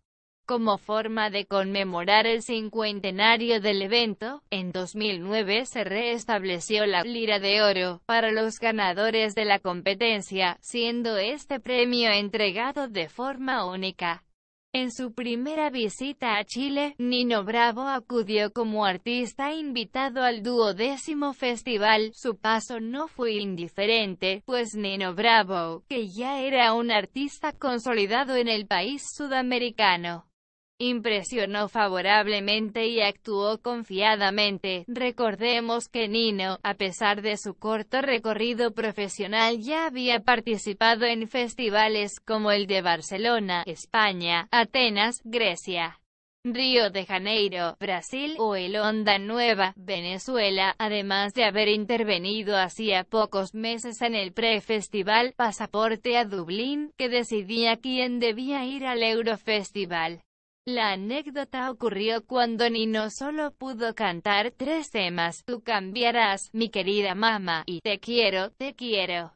Como forma de conmemorar el cincuentenario del evento, en 2009 se reestableció la Lira de Oro para los ganadores de la competencia, siendo este premio entregado de forma única. En su primera visita a Chile, Nino Bravo acudió como artista invitado al duodécimo festival. Su paso no fue indiferente, pues Nino Bravo, que ya era un artista consolidado en el país sudamericano, impresionó favorablemente y actuó confiadamente. Recordemos que Nino, a pesar de su corto recorrido profesional, ya había participado en festivales como el de Barcelona, España, Atenas, Grecia. Río de Janeiro, Brasil o el Onda Nueva, Venezuela, además de haber intervenido hacía pocos meses en el pre-festival Pasaporte a Dublín, que decidía quién debía ir al Eurofestival. La anécdota ocurrió cuando Nino solo pudo cantar tres temas, Tú cambiarás, mi querida mamá, y Te quiero, te quiero.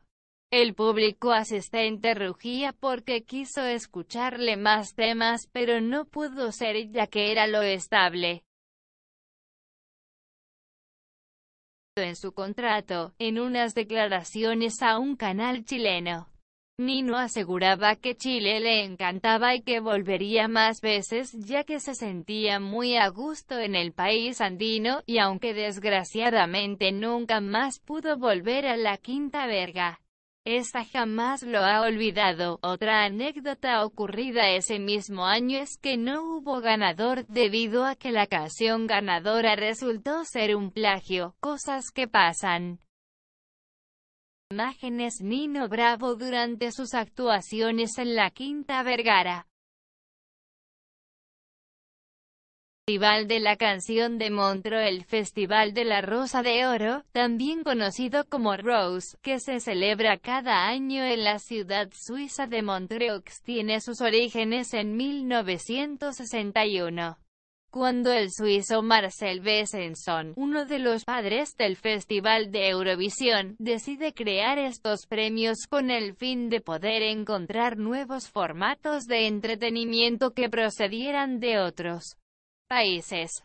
El público asistente rugía porque quiso escucharle más temas pero no pudo ser ya que era lo estable. En su contrato, en unas declaraciones a un canal chileno. Nino aseguraba que Chile le encantaba y que volvería más veces ya que se sentía muy a gusto en el país andino, y aunque desgraciadamente nunca más pudo volver a la Quinta Verga, esta jamás lo ha olvidado. Otra anécdota ocurrida ese mismo año es que no hubo ganador, debido a que la canción ganadora resultó ser un plagio, cosas que pasan. Imágenes Nino Bravo durante sus actuaciones en la Quinta Vergara. Festival de la Canción de Montreux El Festival de la Rosa de Oro, también conocido como Rose, que se celebra cada año en la ciudad suiza de Montreux, tiene sus orígenes en 1961. Cuando el suizo Marcel Besenson, uno de los padres del Festival de Eurovisión, decide crear estos premios con el fin de poder encontrar nuevos formatos de entretenimiento que procedieran de otros países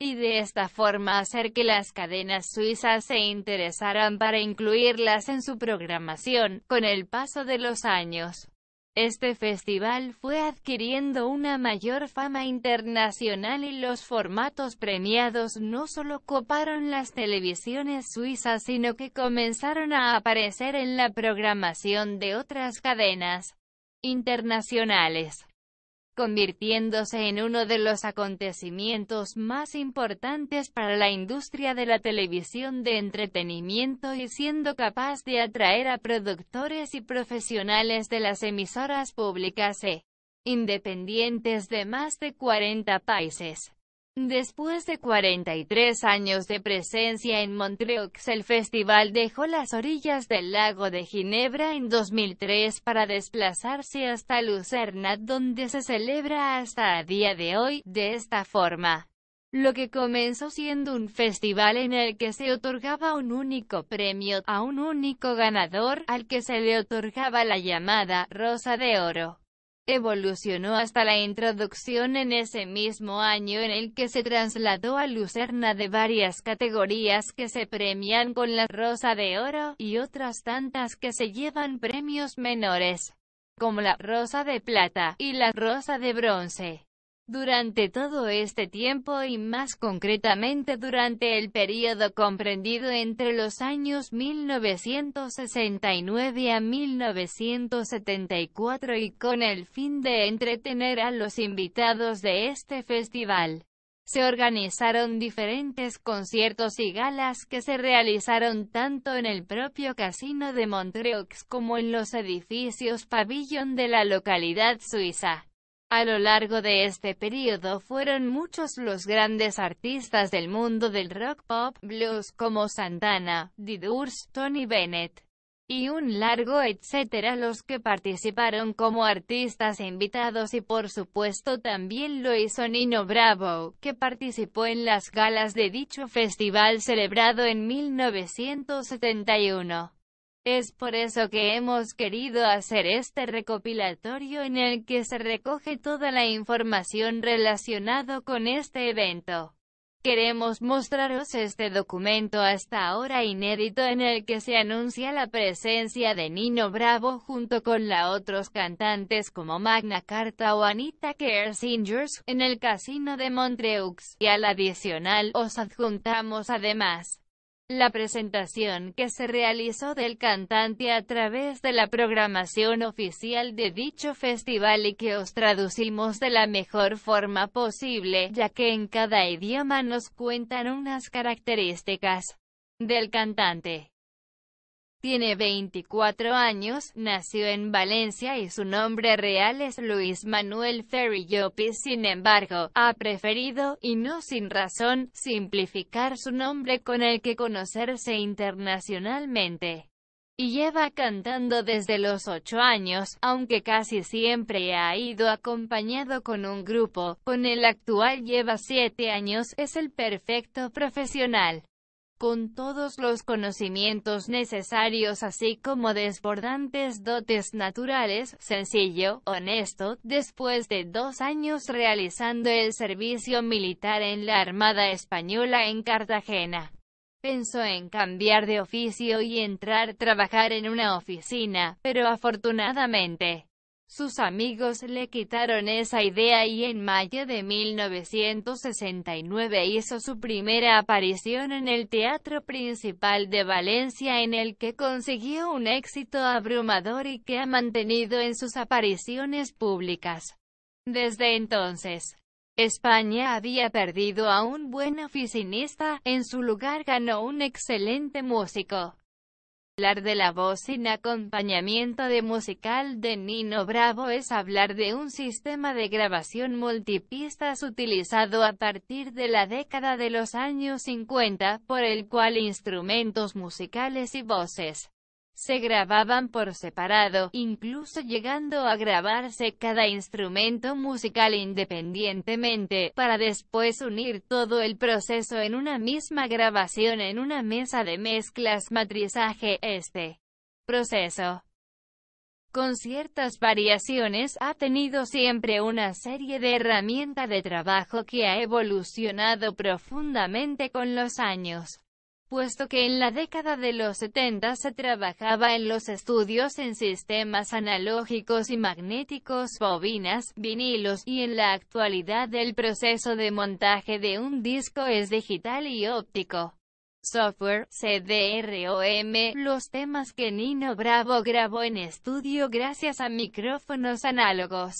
y de esta forma hacer que las cadenas suizas se interesaran para incluirlas en su programación, con el paso de los años. Este festival fue adquiriendo una mayor fama internacional y los formatos premiados no solo coparon las televisiones suizas sino que comenzaron a aparecer en la programación de otras cadenas internacionales convirtiéndose en uno de los acontecimientos más importantes para la industria de la televisión de entretenimiento y siendo capaz de atraer a productores y profesionales de las emisoras públicas e independientes de más de 40 países. Después de 43 años de presencia en Montreux, el festival dejó las orillas del lago de Ginebra en 2003 para desplazarse hasta Lucerna donde se celebra hasta a día de hoy, de esta forma. Lo que comenzó siendo un festival en el que se otorgaba un único premio a un único ganador, al que se le otorgaba la llamada Rosa de Oro Evolucionó hasta la introducción en ese mismo año en el que se trasladó a Lucerna de varias categorías que se premian con la Rosa de Oro, y otras tantas que se llevan premios menores, como la Rosa de Plata y la Rosa de Bronce. Durante todo este tiempo y más concretamente durante el periodo comprendido entre los años 1969 a 1974 y con el fin de entretener a los invitados de este festival, se organizaron diferentes conciertos y galas que se realizaron tanto en el propio casino de Montreux como en los edificios pabellón de la localidad suiza. A lo largo de este periodo fueron muchos los grandes artistas del mundo del rock pop, blues como Santana, Didurs, Tony Bennett y un largo etcétera los que participaron como artistas invitados y por supuesto también lo hizo Nino Bravo, que participó en las galas de dicho festival celebrado en 1971. Es por eso que hemos querido hacer este recopilatorio en el que se recoge toda la información relacionado con este evento. Queremos mostraros este documento hasta ahora inédito en el que se anuncia la presencia de Nino Bravo junto con la otros cantantes como Magna Carta o Anita Singers en el Casino de Montreux, y al adicional os adjuntamos además la presentación que se realizó del cantante a través de la programación oficial de dicho festival y que os traducimos de la mejor forma posible, ya que en cada idioma nos cuentan unas características del cantante. Tiene 24 años, nació en Valencia y su nombre real es Luis Manuel Ferry Llopis. Sin embargo, ha preferido, y no sin razón, simplificar su nombre con el que conocerse internacionalmente. Y lleva cantando desde los 8 años, aunque casi siempre ha ido acompañado con un grupo, con el actual lleva 7 años, es el perfecto profesional con todos los conocimientos necesarios así como desbordantes dotes naturales, sencillo, honesto, después de dos años realizando el servicio militar en la Armada Española en Cartagena. Pensó en cambiar de oficio y entrar a trabajar en una oficina, pero afortunadamente, sus amigos le quitaron esa idea y en mayo de 1969 hizo su primera aparición en el Teatro Principal de Valencia en el que consiguió un éxito abrumador y que ha mantenido en sus apariciones públicas. Desde entonces, España había perdido a un buen oficinista, en su lugar ganó un excelente músico. Hablar de la voz sin acompañamiento de musical de Nino Bravo es hablar de un sistema de grabación multipistas utilizado a partir de la década de los años 50, por el cual instrumentos musicales y voces se grababan por separado, incluso llegando a grabarse cada instrumento musical independientemente, para después unir todo el proceso en una misma grabación en una mesa de mezclas matrizaje. Este proceso con ciertas variaciones, ha tenido siempre una serie de herramientas de trabajo que ha evolucionado profundamente con los años puesto que en la década de los 70 se trabajaba en los estudios en sistemas analógicos y magnéticos, bobinas, vinilos, y en la actualidad el proceso de montaje de un disco es digital y óptico. Software, CDROM, los temas que Nino Bravo grabó en estudio gracias a micrófonos análogos.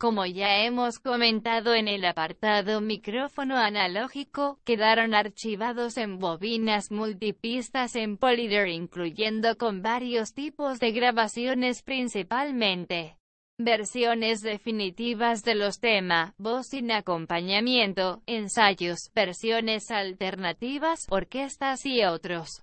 Como ya hemos comentado en el apartado micrófono analógico, quedaron archivados en bobinas multipistas en Polydor incluyendo con varios tipos de grabaciones principalmente. Versiones definitivas de los temas, voz sin acompañamiento, ensayos, versiones alternativas, orquestas y otros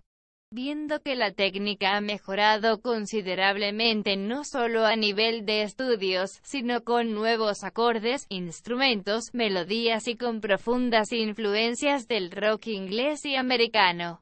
viendo que la técnica ha mejorado considerablemente no solo a nivel de estudios, sino con nuevos acordes, instrumentos, melodías y con profundas influencias del rock inglés y americano.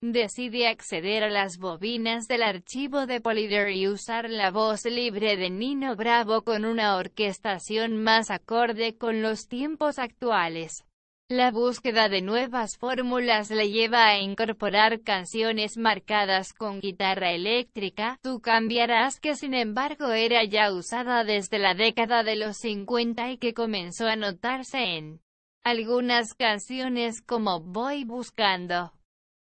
Decide acceder a las bobinas del archivo de Polydor y usar la voz libre de Nino Bravo con una orquestación más acorde con los tiempos actuales. La búsqueda de nuevas fórmulas le lleva a incorporar canciones marcadas con guitarra eléctrica, Tú cambiarás que sin embargo era ya usada desde la década de los 50 y que comenzó a notarse en algunas canciones como Voy buscando.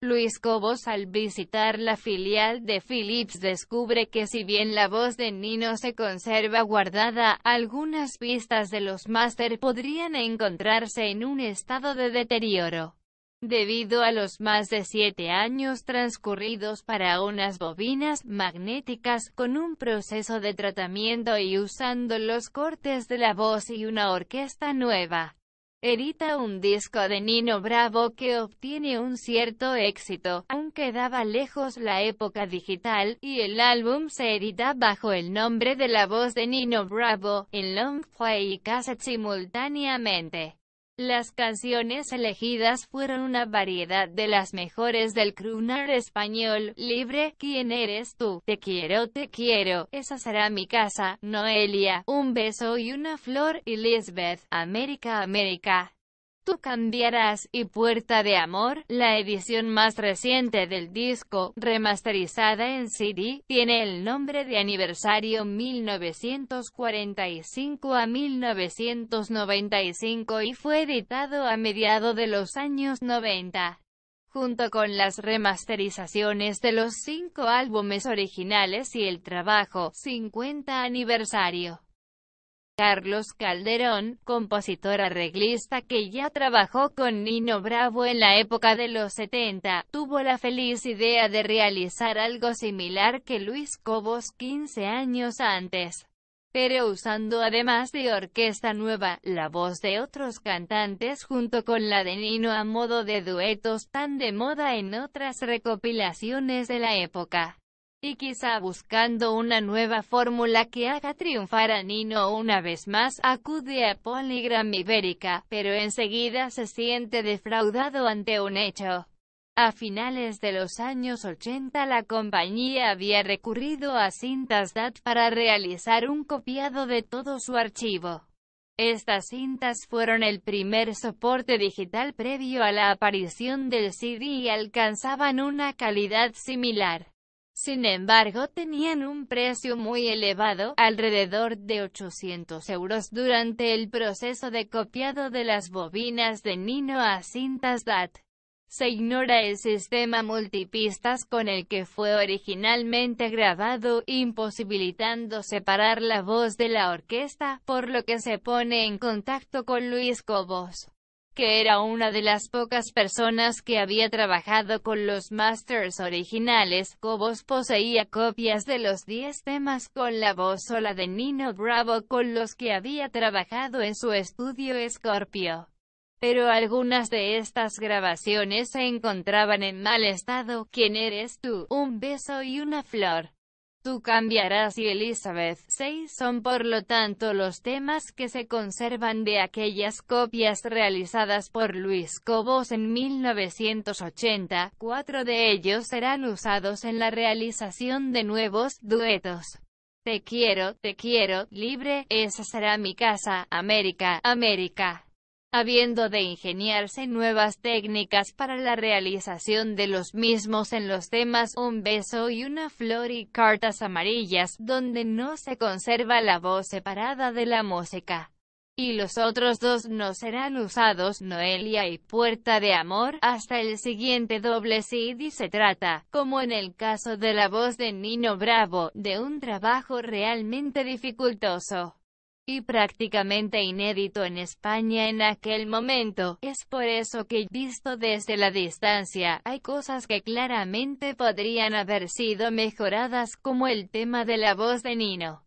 Luis Cobos al visitar la filial de Philips descubre que si bien la voz de Nino se conserva guardada, algunas pistas de los máster podrían encontrarse en un estado de deterioro. Debido a los más de siete años transcurridos para unas bobinas magnéticas con un proceso de tratamiento y usando los cortes de la voz y una orquesta nueva. Edita un disco de Nino Bravo que obtiene un cierto éxito, aunque daba lejos la época digital, y el álbum se edita bajo el nombre de la voz de Nino Bravo, en long y cassette simultáneamente. Las canciones elegidas fueron una variedad de las mejores del crunar español, Libre, ¿Quién eres tú? Te quiero, te quiero, esa será mi casa, Noelia, Un beso y una flor, y América, América tú cambiarás y Puerta de Amor, la edición más reciente del disco, remasterizada en CD, tiene el nombre de aniversario 1945 a 1995 y fue editado a mediados de los años 90 junto con las remasterizaciones de los cinco álbumes originales y el trabajo 50 aniversario. Carlos Calderón, compositor arreglista que ya trabajó con Nino Bravo en la época de los 70, tuvo la feliz idea de realizar algo similar que Luis Cobos 15 años antes. Pero usando además de orquesta nueva, la voz de otros cantantes junto con la de Nino a modo de duetos tan de moda en otras recopilaciones de la época y quizá buscando una nueva fórmula que haga triunfar a Nino una vez más, acude a Polygram Ibérica, pero enseguida se siente defraudado ante un hecho. A finales de los años 80 la compañía había recurrido a cintas DAT para realizar un copiado de todo su archivo. Estas cintas fueron el primer soporte digital previo a la aparición del CD y alcanzaban una calidad similar. Sin embargo tenían un precio muy elevado, alrededor de 800 euros durante el proceso de copiado de las bobinas de Nino a cintas DAT. Se ignora el sistema multipistas con el que fue originalmente grabado, imposibilitando separar la voz de la orquesta, por lo que se pone en contacto con Luis Cobos que era una de las pocas personas que había trabajado con los masters originales, Cobos poseía copias de los 10 temas con la voz sola de Nino Bravo con los que había trabajado en su estudio Scorpio. Pero algunas de estas grabaciones se encontraban en mal estado, ¿Quién eres tú? Un beso y una flor tú cambiarás y Elizabeth 6 son por lo tanto los temas que se conservan de aquellas copias realizadas por Luis Cobos en 1980, cuatro de ellos serán usados en la realización de nuevos duetos. Te quiero, te quiero, libre, esa será mi casa, América, América habiendo de ingeniarse nuevas técnicas para la realización de los mismos en los temas Un beso y una flor y cartas amarillas, donde no se conserva la voz separada de la música. Y los otros dos no serán usados, Noelia y Puerta de Amor, hasta el siguiente doble CD se trata, como en el caso de la voz de Nino Bravo, de un trabajo realmente dificultoso y prácticamente inédito en España en aquel momento, es por eso que, visto desde la distancia, hay cosas que claramente podrían haber sido mejoradas como el tema de la voz de Nino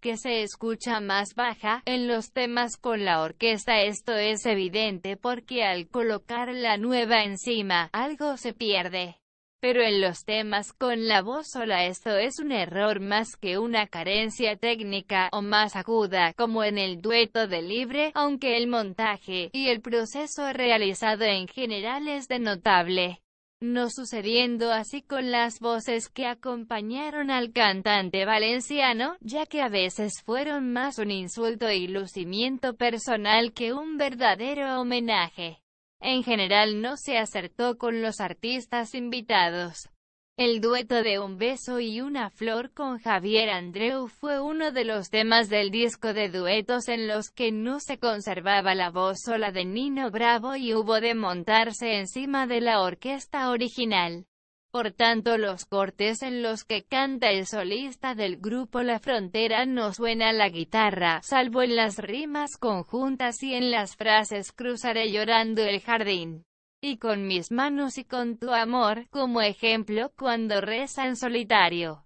que se escucha más baja, en los temas con la orquesta esto es evidente porque al colocar la nueva encima, algo se pierde. Pero en los temas con la voz sola esto es un error más que una carencia técnica o más aguda, como en el dueto de libre, aunque el montaje y el proceso realizado en general es de notable no sucediendo así con las voces que acompañaron al cantante valenciano, ya que a veces fueron más un insulto y lucimiento personal que un verdadero homenaje. En general no se acertó con los artistas invitados. El dueto de Un beso y una flor con Javier Andreu fue uno de los temas del disco de duetos en los que no se conservaba la voz sola de Nino Bravo y hubo de montarse encima de la orquesta original. Por tanto los cortes en los que canta el solista del grupo La Frontera no suena la guitarra, salvo en las rimas conjuntas y en las frases cruzaré llorando el jardín. Y con mis manos y con tu amor, como ejemplo cuando reza en solitario.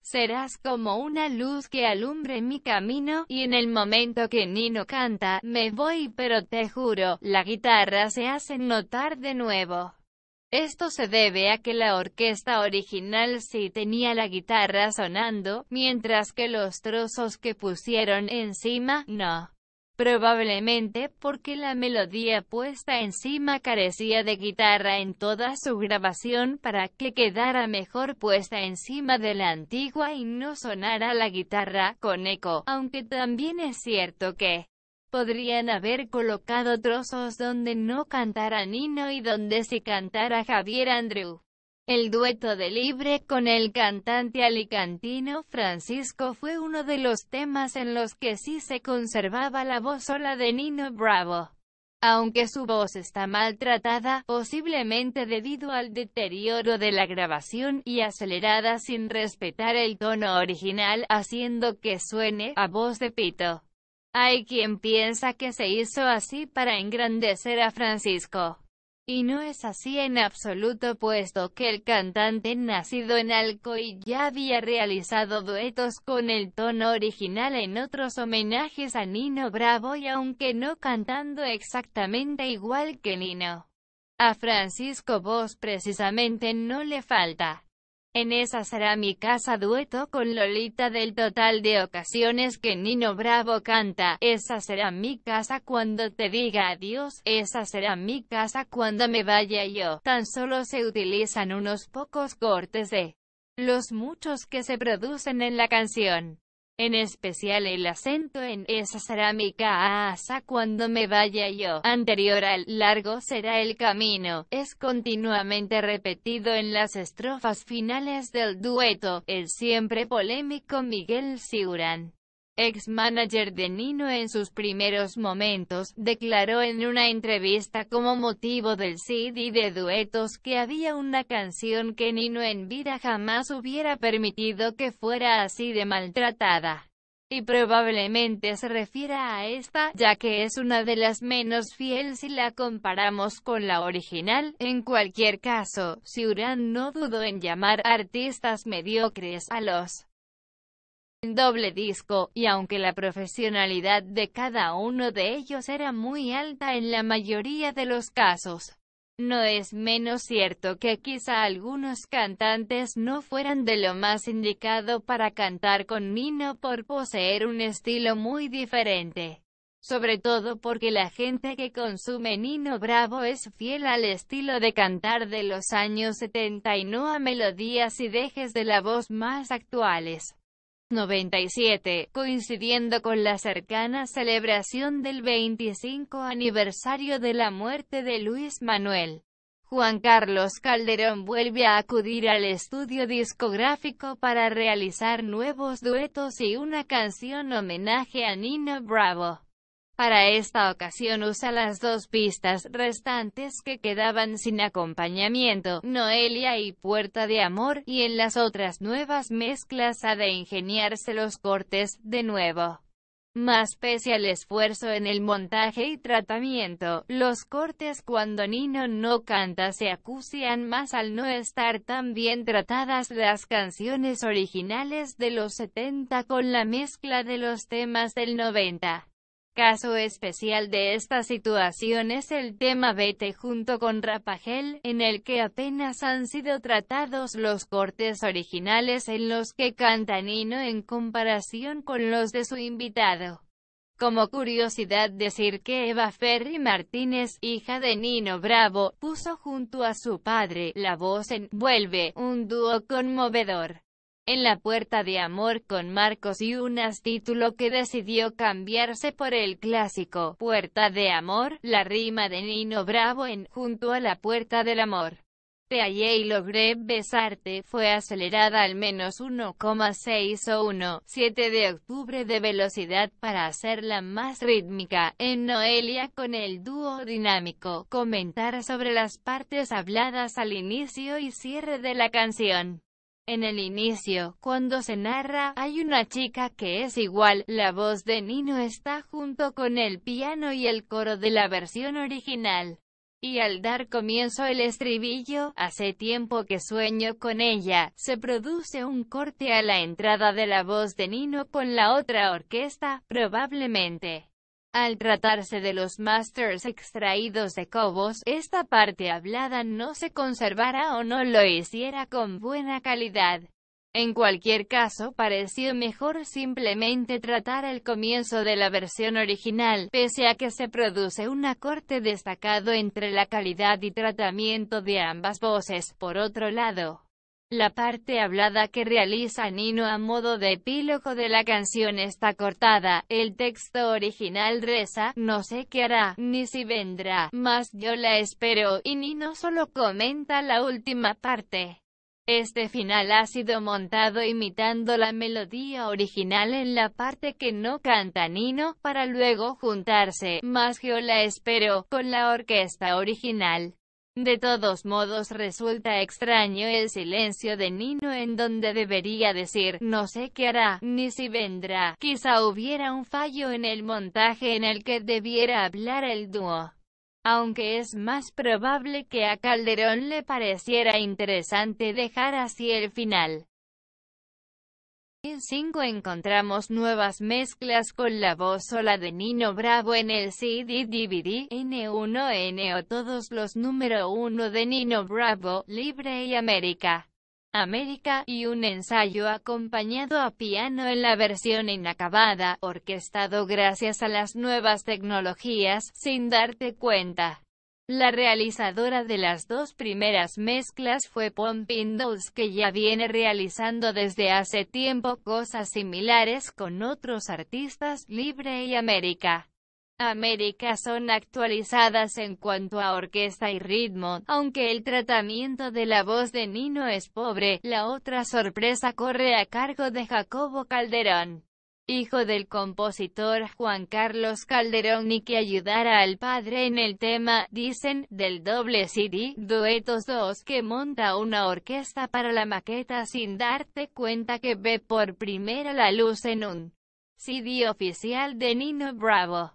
Serás como una luz que alumbre mi camino, y en el momento que Nino canta, me voy pero te juro, la guitarra se hace notar de nuevo. Esto se debe a que la orquesta original sí tenía la guitarra sonando, mientras que los trozos que pusieron encima, no. Probablemente porque la melodía puesta encima carecía de guitarra en toda su grabación para que quedara mejor puesta encima de la antigua y no sonara la guitarra con eco, aunque también es cierto que podrían haber colocado trozos donde no cantara Nino y donde sí cantara Javier Andrew. El dueto de Libre con el cantante alicantino Francisco fue uno de los temas en los que sí se conservaba la voz sola de Nino Bravo. Aunque su voz está maltratada, posiblemente debido al deterioro de la grabación, y acelerada sin respetar el tono original, haciendo que suene a voz de pito. Hay quien piensa que se hizo así para engrandecer a Francisco. Y no es así en absoluto puesto que el cantante nacido en Alcoy ya había realizado duetos con el tono original en otros homenajes a Nino Bravo y aunque no cantando exactamente igual que Nino. A Francisco Vos precisamente no le falta. En esa será mi casa dueto con Lolita del total de ocasiones que Nino Bravo canta. Esa será mi casa cuando te diga adiós. Esa será mi casa cuando me vaya yo. Tan solo se utilizan unos pocos cortes de los muchos que se producen en la canción. En especial el acento en esa cerámica asa cuando me vaya yo. Anterior al largo será el camino, es continuamente repetido en las estrofas finales del dueto, el siempre polémico Miguel Siurán ex-manager de Nino en sus primeros momentos, declaró en una entrevista como motivo del CD de duetos que había una canción que Nino en vida jamás hubiera permitido que fuera así de maltratada. Y probablemente se refiera a esta, ya que es una de las menos fiel si la comparamos con la original. En cualquier caso, Siuran no dudó en llamar artistas mediocres a los doble disco, y aunque la profesionalidad de cada uno de ellos era muy alta en la mayoría de los casos, no es menos cierto que quizá algunos cantantes no fueran de lo más indicado para cantar con Nino por poseer un estilo muy diferente. Sobre todo porque la gente que consume Nino Bravo es fiel al estilo de cantar de los años 70 y no a melodías y dejes de la voz más actuales. 97, coincidiendo con la cercana celebración del 25 aniversario de la muerte de Luis Manuel. Juan Carlos Calderón vuelve a acudir al estudio discográfico para realizar nuevos duetos y una canción homenaje a Nino Bravo. Para esta ocasión usa las dos pistas restantes que quedaban sin acompañamiento, Noelia y Puerta de Amor, y en las otras nuevas mezclas ha de ingeniarse los cortes, de nuevo. Más pese al esfuerzo en el montaje y tratamiento, los cortes cuando Nino no canta se acucian más al no estar tan bien tratadas las canciones originales de los 70 con la mezcla de los temas del 90. Caso especial de esta situación es el tema Vete junto con Rapagel, en el que apenas han sido tratados los cortes originales en los que canta Nino en comparación con los de su invitado. Como curiosidad decir que Eva Ferry Martínez, hija de Nino Bravo, puso junto a su padre la voz en Vuelve, un dúo conmovedor en la puerta de amor con Marcos y Unas título que decidió cambiarse por el clásico Puerta de Amor, la rima de Nino Bravo en Junto a la Puerta del Amor. Te hallé y logré besarte fue acelerada al menos 1,6 o 1,7 de octubre de velocidad para hacerla más rítmica. En Noelia con el dúo dinámico, comentar sobre las partes habladas al inicio y cierre de la canción. En el inicio, cuando se narra, hay una chica que es igual, la voz de Nino está junto con el piano y el coro de la versión original. Y al dar comienzo el estribillo, hace tiempo que sueño con ella, se produce un corte a la entrada de la voz de Nino con la otra orquesta, probablemente. Al tratarse de los masters extraídos de Cobos, esta parte hablada no se conservara o no lo hiciera con buena calidad. En cualquier caso, pareció mejor simplemente tratar el comienzo de la versión original, pese a que se produce un acorte destacado entre la calidad y tratamiento de ambas voces, por otro lado. La parte hablada que realiza Nino a modo de epílogo de la canción está cortada, el texto original reza, no sé qué hará, ni si vendrá, más yo la espero, y Nino solo comenta la última parte. Este final ha sido montado imitando la melodía original en la parte que no canta Nino, para luego juntarse, más yo la espero, con la orquesta original. De todos modos resulta extraño el silencio de Nino en donde debería decir, no sé qué hará, ni si vendrá, quizá hubiera un fallo en el montaje en el que debiera hablar el dúo. Aunque es más probable que a Calderón le pareciera interesante dejar así el final. En 5 encontramos nuevas mezclas con la voz sola de Nino Bravo en el CD DVD, N1N o todos los número 1 de Nino Bravo, Libre y América. América, y un ensayo acompañado a piano en la versión inacabada, orquestado gracias a las nuevas tecnologías, sin darte cuenta. La realizadora de las dos primeras mezclas fue Pompindows que ya viene realizando desde hace tiempo cosas similares con otros artistas Libre y América. América son actualizadas en cuanto a orquesta y ritmo, aunque el tratamiento de la voz de Nino es pobre, la otra sorpresa corre a cargo de Jacobo Calderón hijo del compositor Juan Carlos Calderón y que ayudara al padre en el tema, dicen, del doble CD, Duetos 2, que monta una orquesta para la maqueta sin darte cuenta que ve por primera la luz en un CD oficial de Nino Bravo.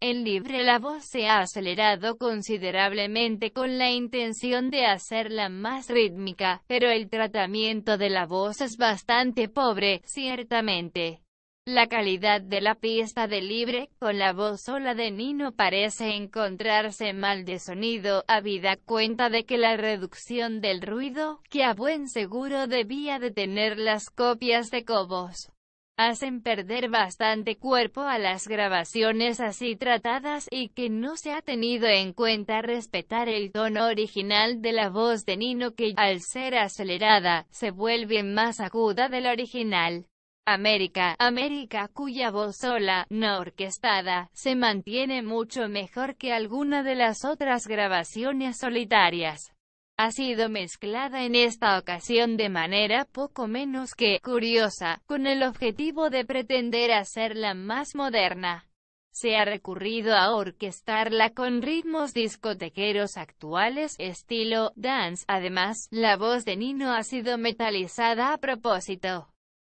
En libre la voz se ha acelerado considerablemente con la intención de hacerla más rítmica, pero el tratamiento de la voz es bastante pobre, ciertamente. La calidad de la pista de libre, con la voz sola de Nino parece encontrarse mal de sonido, habida cuenta de que la reducción del ruido, que a buen seguro debía de tener las copias de Cobos, hacen perder bastante cuerpo a las grabaciones así tratadas y que no se ha tenido en cuenta respetar el tono original de la voz de Nino que, al ser acelerada, se vuelve más aguda del original. América, América cuya voz sola, no orquestada, se mantiene mucho mejor que alguna de las otras grabaciones solitarias. Ha sido mezclada en esta ocasión de manera poco menos que curiosa, con el objetivo de pretender hacerla más moderna. Se ha recurrido a orquestarla con ritmos discotequeros actuales, estilo dance. Además, la voz de Nino ha sido metalizada a propósito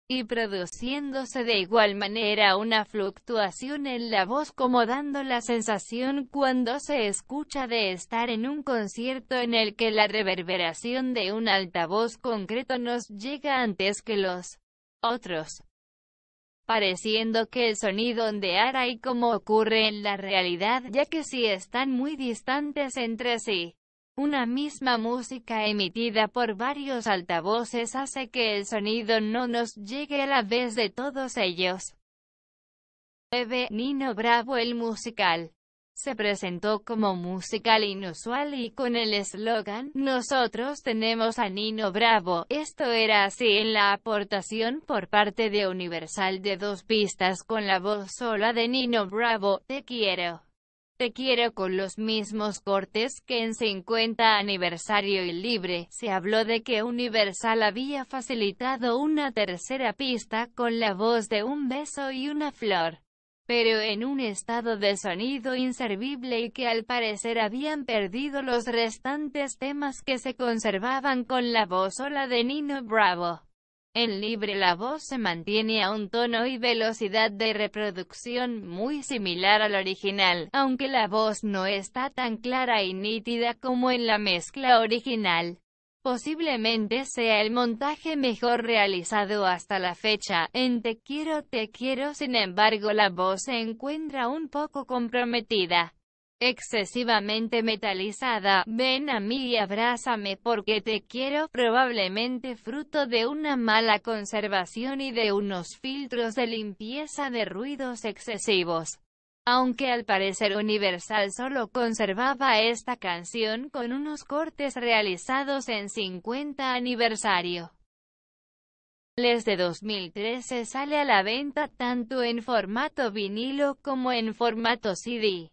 y produciéndose de igual manera una fluctuación en la voz como dando la sensación cuando se escucha de estar en un concierto en el que la reverberación de un altavoz concreto nos llega antes que los otros, pareciendo que el sonido ondeara y como ocurre en la realidad ya que si están muy distantes entre sí. Una misma música emitida por varios altavoces hace que el sonido no nos llegue a la vez de todos ellos. 9. Nino Bravo el musical. Se presentó como musical inusual y con el eslogan, Nosotros tenemos a Nino Bravo. Esto era así en la aportación por parte de Universal de dos pistas con la voz sola de Nino Bravo, Te quiero. Te quiero con los mismos cortes que en 50 aniversario y libre. Se habló de que Universal había facilitado una tercera pista con la voz de un beso y una flor pero en un estado de sonido inservible y que al parecer habían perdido los restantes temas que se conservaban con la voz sola de Nino Bravo. En libre la voz se mantiene a un tono y velocidad de reproducción muy similar al original, aunque la voz no está tan clara y nítida como en la mezcla original. Posiblemente sea el montaje mejor realizado hasta la fecha. En Te quiero, te quiero, sin embargo la voz se encuentra un poco comprometida excesivamente metalizada, ven a mí y abrázame porque te quiero, probablemente fruto de una mala conservación y de unos filtros de limpieza de ruidos excesivos. Aunque al parecer Universal solo conservaba esta canción con unos cortes realizados en 50 aniversario. Desde 2013 sale a la venta tanto en formato vinilo como en formato CD.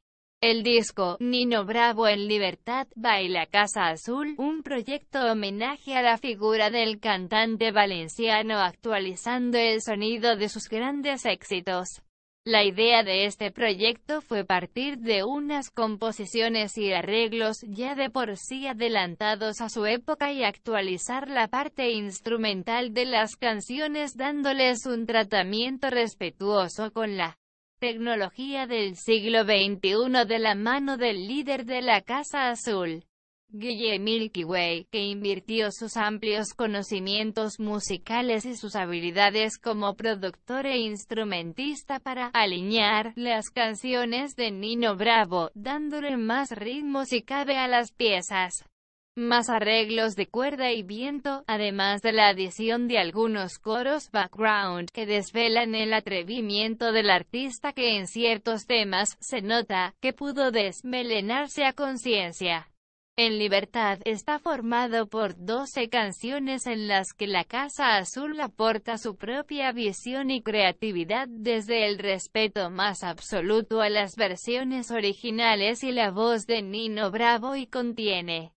El disco, Nino Bravo en Libertad, Baila Casa Azul, un proyecto homenaje a la figura del cantante valenciano actualizando el sonido de sus grandes éxitos. La idea de este proyecto fue partir de unas composiciones y arreglos ya de por sí adelantados a su época y actualizar la parte instrumental de las canciones dándoles un tratamiento respetuoso con la tecnología del siglo XXI de la mano del líder de la Casa Azul. Guille Milky que invirtió sus amplios conocimientos musicales y sus habilidades como productor e instrumentista para alinear las canciones de Nino Bravo, dándole más ritmo si cabe a las piezas más arreglos de cuerda y viento, además de la adición de algunos coros background que desvelan el atrevimiento del artista que en ciertos temas se nota que pudo desmelenarse a conciencia. En Libertad está formado por 12 canciones en las que la Casa Azul aporta su propia visión y creatividad desde el respeto más absoluto a las versiones originales y la voz de Nino Bravo y contiene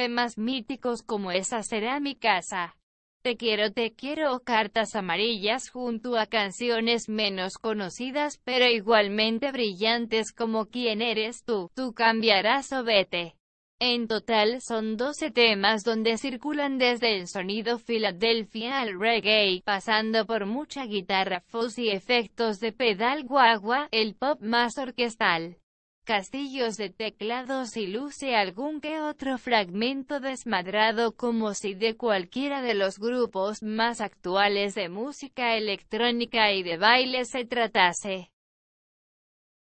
temas míticos como Esa será mi casa. Te quiero, te quiero cartas amarillas junto a canciones menos conocidas pero igualmente brillantes como Quién eres tú, tú cambiarás o vete. En total son 12 temas donde circulan desde el sonido Philadelphia al reggae, pasando por mucha guitarra fuzz y efectos de pedal guagua, el pop más orquestal castillos de teclados y luce algún que otro fragmento desmadrado como si de cualquiera de los grupos más actuales de música electrónica y de baile se tratase.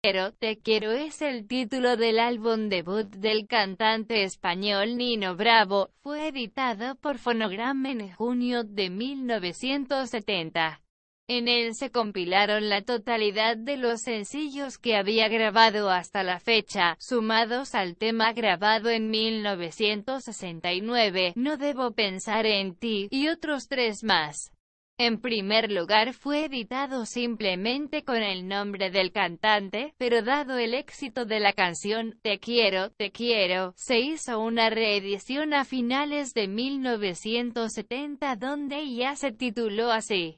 Pero Te Quiero es el título del álbum debut del cantante español Nino Bravo, fue editado por Fonogram en junio de 1970. En él se compilaron la totalidad de los sencillos que había grabado hasta la fecha, sumados al tema grabado en 1969, No debo pensar en ti, y otros tres más. En primer lugar fue editado simplemente con el nombre del cantante, pero dado el éxito de la canción Te quiero, te quiero, se hizo una reedición a finales de 1970 donde ya se tituló así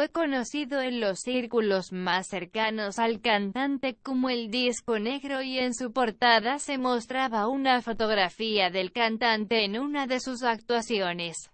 fue conocido en los círculos más cercanos al cantante como el disco negro y en su portada se mostraba una fotografía del cantante en una de sus actuaciones.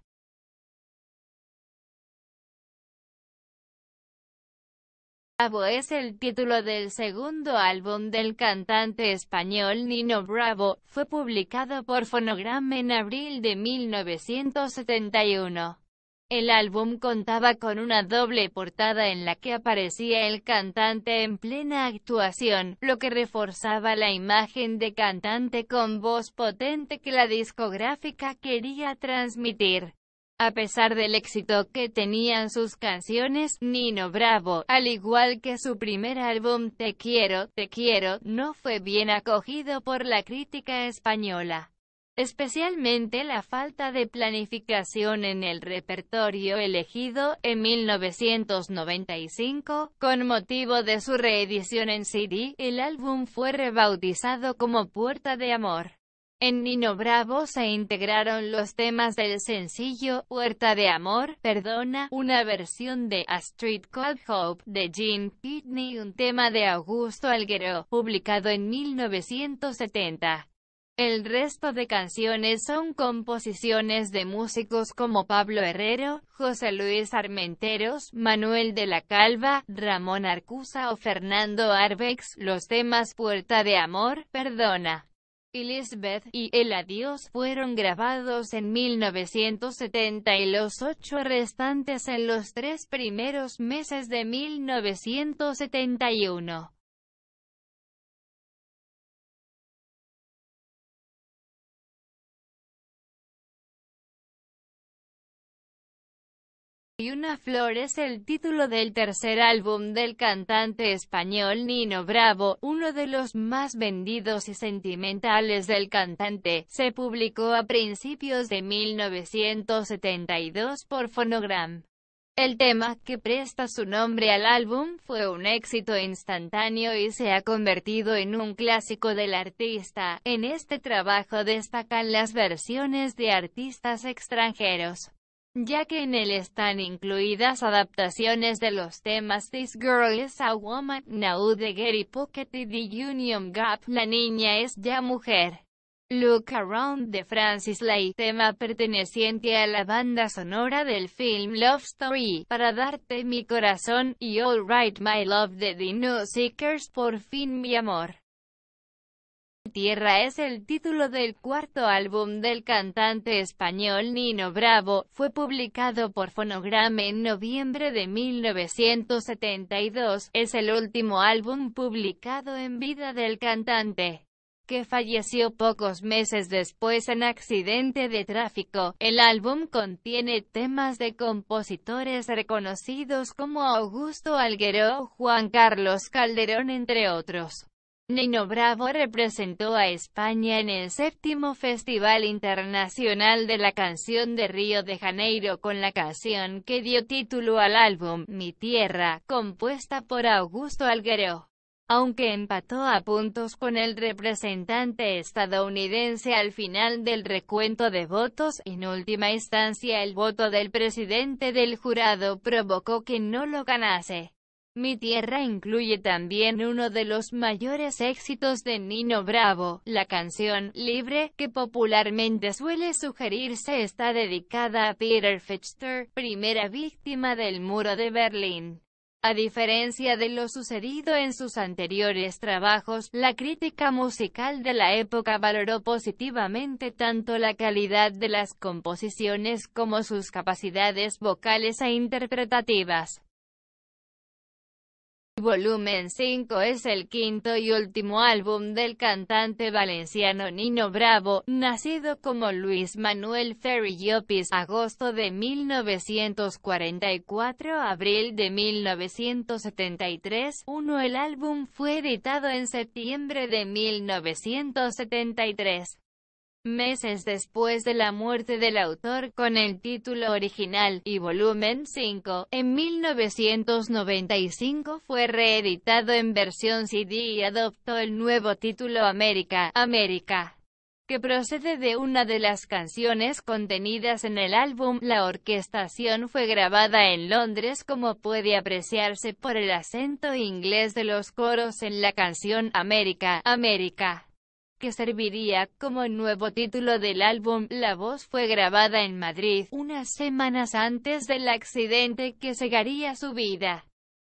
Bravo es el título del segundo álbum del cantante español Nino Bravo, fue publicado por Fonogram en abril de 1971. El álbum contaba con una doble portada en la que aparecía el cantante en plena actuación, lo que reforzaba la imagen de cantante con voz potente que la discográfica quería transmitir. A pesar del éxito que tenían sus canciones, Nino Bravo, al igual que su primer álbum Te quiero, te quiero, no fue bien acogido por la crítica española especialmente la falta de planificación en el repertorio elegido en 1995. Con motivo de su reedición en CD, el álbum fue rebautizado como Puerta de Amor. En Nino Bravo se integraron los temas del sencillo Puerta de Amor, Perdona, una versión de A Street Called Hope de Gene Pitney, un tema de Augusto Alguero, publicado en 1970. El resto de canciones son composiciones de músicos como Pablo Herrero, José Luis Armenteros, Manuel de la Calva, Ramón Arcusa o Fernando Arbex. Los temas Puerta de Amor, Perdona, Elizabeth y El Adiós fueron grabados en 1970 y los ocho restantes en los tres primeros meses de 1971. y una flor es el título del tercer álbum del cantante español Nino Bravo, uno de los más vendidos y sentimentales del cantante. Se publicó a principios de 1972 por Phonogram. El tema, que presta su nombre al álbum, fue un éxito instantáneo y se ha convertido en un clásico del artista. En este trabajo destacan las versiones de artistas extranjeros ya que en él están incluidas adaptaciones de los temas This Girl is a Woman, Now the Gary Pocket y The Union Gap, La Niña es ya mujer. Look Around de Francis Leigh. tema perteneciente a la banda sonora del film Love Story, Para Darte Mi Corazón, y All Right My Love de The New Seekers, Por Fin Mi Amor. Tierra es el título del cuarto álbum del cantante español Nino Bravo, fue publicado por Fonogram en noviembre de 1972, es el último álbum publicado en vida del cantante que falleció pocos meses después en accidente de tráfico. El álbum contiene temas de compositores reconocidos como Augusto Alguero, Juan Carlos Calderón entre otros. Nino Bravo representó a España en el séptimo Festival Internacional de la Canción de Río de Janeiro con la canción que dio título al álbum, Mi Tierra, compuesta por Augusto Alguero. Aunque empató a puntos con el representante estadounidense al final del recuento de votos, en última instancia el voto del presidente del jurado provocó que no lo ganase. Mi Tierra incluye también uno de los mayores éxitos de Nino Bravo, la canción Libre, que popularmente suele sugerirse está dedicada a Peter Fechter, primera víctima del muro de Berlín. A diferencia de lo sucedido en sus anteriores trabajos, la crítica musical de la época valoró positivamente tanto la calidad de las composiciones como sus capacidades vocales e interpretativas. Volumen 5 es el quinto y último álbum del cantante valenciano Nino Bravo, nacido como Luis Manuel Ferry Llopis, agosto de 1944 abril de 1973. Uno, El álbum fue editado en septiembre de 1973 meses después de la muerte del autor con el título original, y volumen 5, en 1995 fue reeditado en versión CD y adoptó el nuevo título América, América que procede de una de las canciones contenidas en el álbum. La orquestación fue grabada en Londres como puede apreciarse por el acento inglés de los coros en la canción América, América que serviría como nuevo título del álbum. La voz fue grabada en Madrid, unas semanas antes del accidente que cegaría su vida.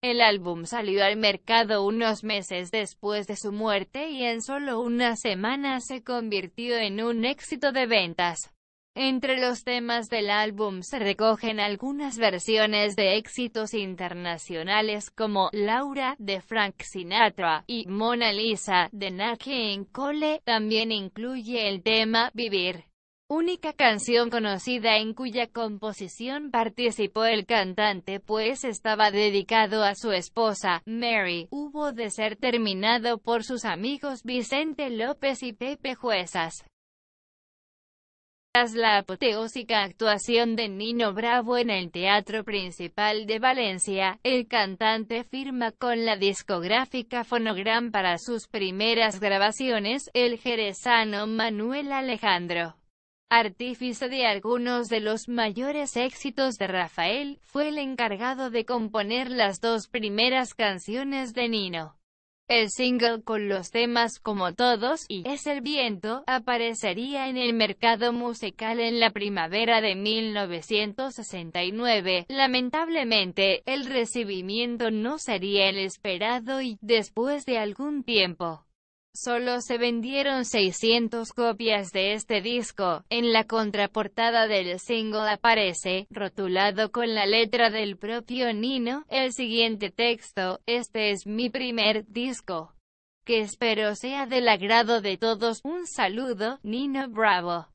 El álbum salió al mercado unos meses después de su muerte y en solo una semana se convirtió en un éxito de ventas. Entre los temas del álbum se recogen algunas versiones de éxitos internacionales como Laura de Frank Sinatra y Mona Lisa de Nake Cole. También incluye el tema Vivir única canción conocida en cuya composición participó el cantante pues estaba dedicado a su esposa, Mary, hubo de ser terminado por sus amigos Vicente López y Pepe Juezas. Tras la apoteósica actuación de Nino Bravo en el Teatro Principal de Valencia, el cantante firma con la discográfica Fonogram para sus primeras grabaciones, el jerezano Manuel Alejandro. Artífice de algunos de los mayores éxitos de Rafael, fue el encargado de componer las dos primeras canciones de Nino. El single con los temas como todos y Es el viento aparecería en el mercado musical en la primavera de 1969. Lamentablemente, el recibimiento no sería el esperado y, después de algún tiempo, Solo se vendieron 600 copias de este disco. En la contraportada del single aparece, rotulado con la letra del propio Nino, el siguiente texto, este es mi primer disco. Que espero sea del agrado de todos. Un saludo, Nino Bravo.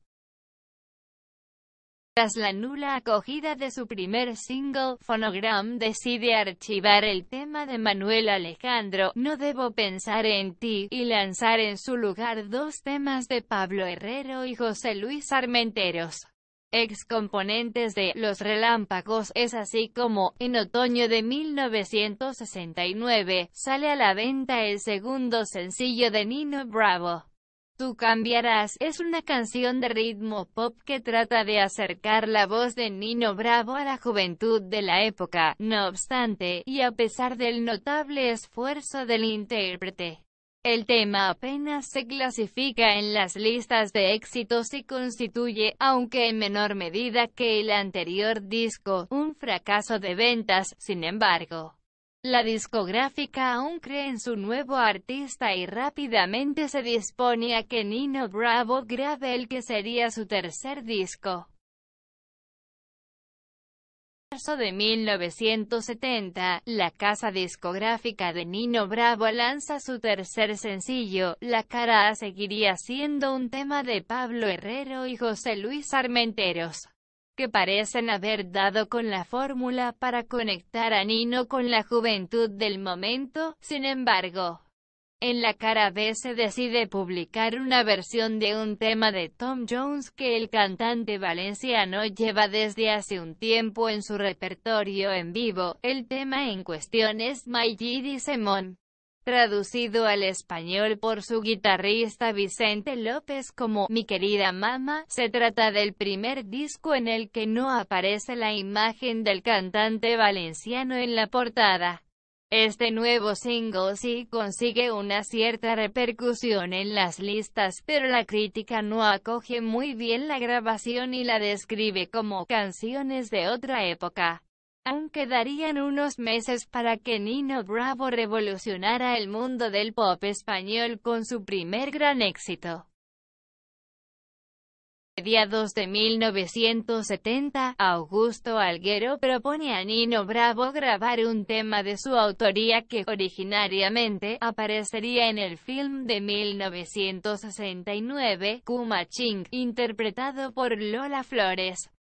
Tras la nula acogida de su primer single, Phonogram decide archivar el tema de Manuel Alejandro, No debo pensar en ti, y lanzar en su lugar dos temas de Pablo Herrero y José Luis Armenteros. Ex componentes de Los Relámpagos, es así como, en otoño de 1969, sale a la venta el segundo sencillo de Nino Bravo. Tú cambiarás es una canción de ritmo pop que trata de acercar la voz de Nino Bravo a la juventud de la época. No obstante, y a pesar del notable esfuerzo del intérprete, el tema apenas se clasifica en las listas de éxitos y constituye, aunque en menor medida que el anterior disco, un fracaso de ventas, sin embargo. La discográfica aún cree en su nuevo artista y rápidamente se dispone a que Nino Bravo grabe el que sería su tercer disco. En marzo de 1970, la casa discográfica de Nino Bravo lanza su tercer sencillo, La cara A seguiría siendo un tema de Pablo Herrero y José Luis Armenteros parecen haber dado con la fórmula para conectar a Nino con la juventud del momento, sin embargo. En la cara B se decide publicar una versión de un tema de Tom Jones que el cantante valenciano lleva desde hace un tiempo en su repertorio en vivo. El tema en cuestión es My Giddy Simone traducido al español por su guitarrista Vicente López como Mi querida mama, se trata del primer disco en el que no aparece la imagen del cantante valenciano en la portada. Este nuevo single sí consigue una cierta repercusión en las listas, pero la crítica no acoge muy bien la grabación y la describe como canciones de otra época. Aún quedarían unos meses para que Nino Bravo revolucionara el mundo del pop español con su primer gran éxito. Mediados de 1970, Augusto Alguero propone a Nino Bravo grabar un tema de su autoría que originariamente aparecería en el film de 1969, Kuma Ching, interpretado por Lola Flores.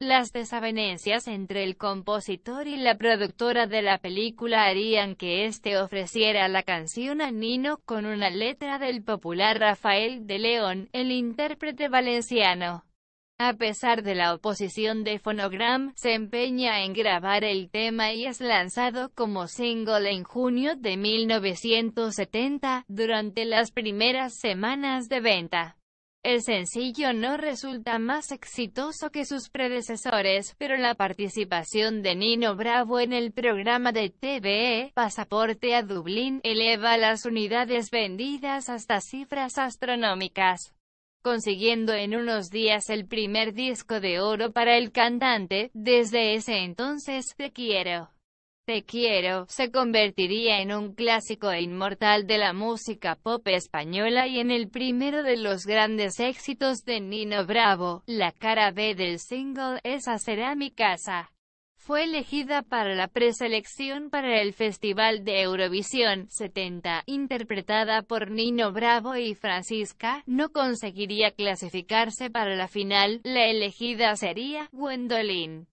Las desavenencias entre el compositor y la productora de la película harían que éste ofreciera la canción a Nino, con una letra del popular Rafael de León, el intérprete valenciano. A pesar de la oposición de Phonogram, se empeña en grabar el tema y es lanzado como single en junio de 1970, durante las primeras semanas de venta. El sencillo no resulta más exitoso que sus predecesores, pero la participación de Nino Bravo en el programa de TVE, Pasaporte a Dublín, eleva las unidades vendidas hasta cifras astronómicas consiguiendo en unos días el primer disco de oro para el cantante, desde ese entonces, Te Quiero. Te Quiero se convertiría en un clásico e inmortal de la música pop española y en el primero de los grandes éxitos de Nino Bravo. La cara B del single Esa será mi casa fue elegida para la preselección para el Festival de Eurovisión 70, interpretada por Nino Bravo y Francisca, no conseguiría clasificarse para la final, la elegida sería Gwendolyn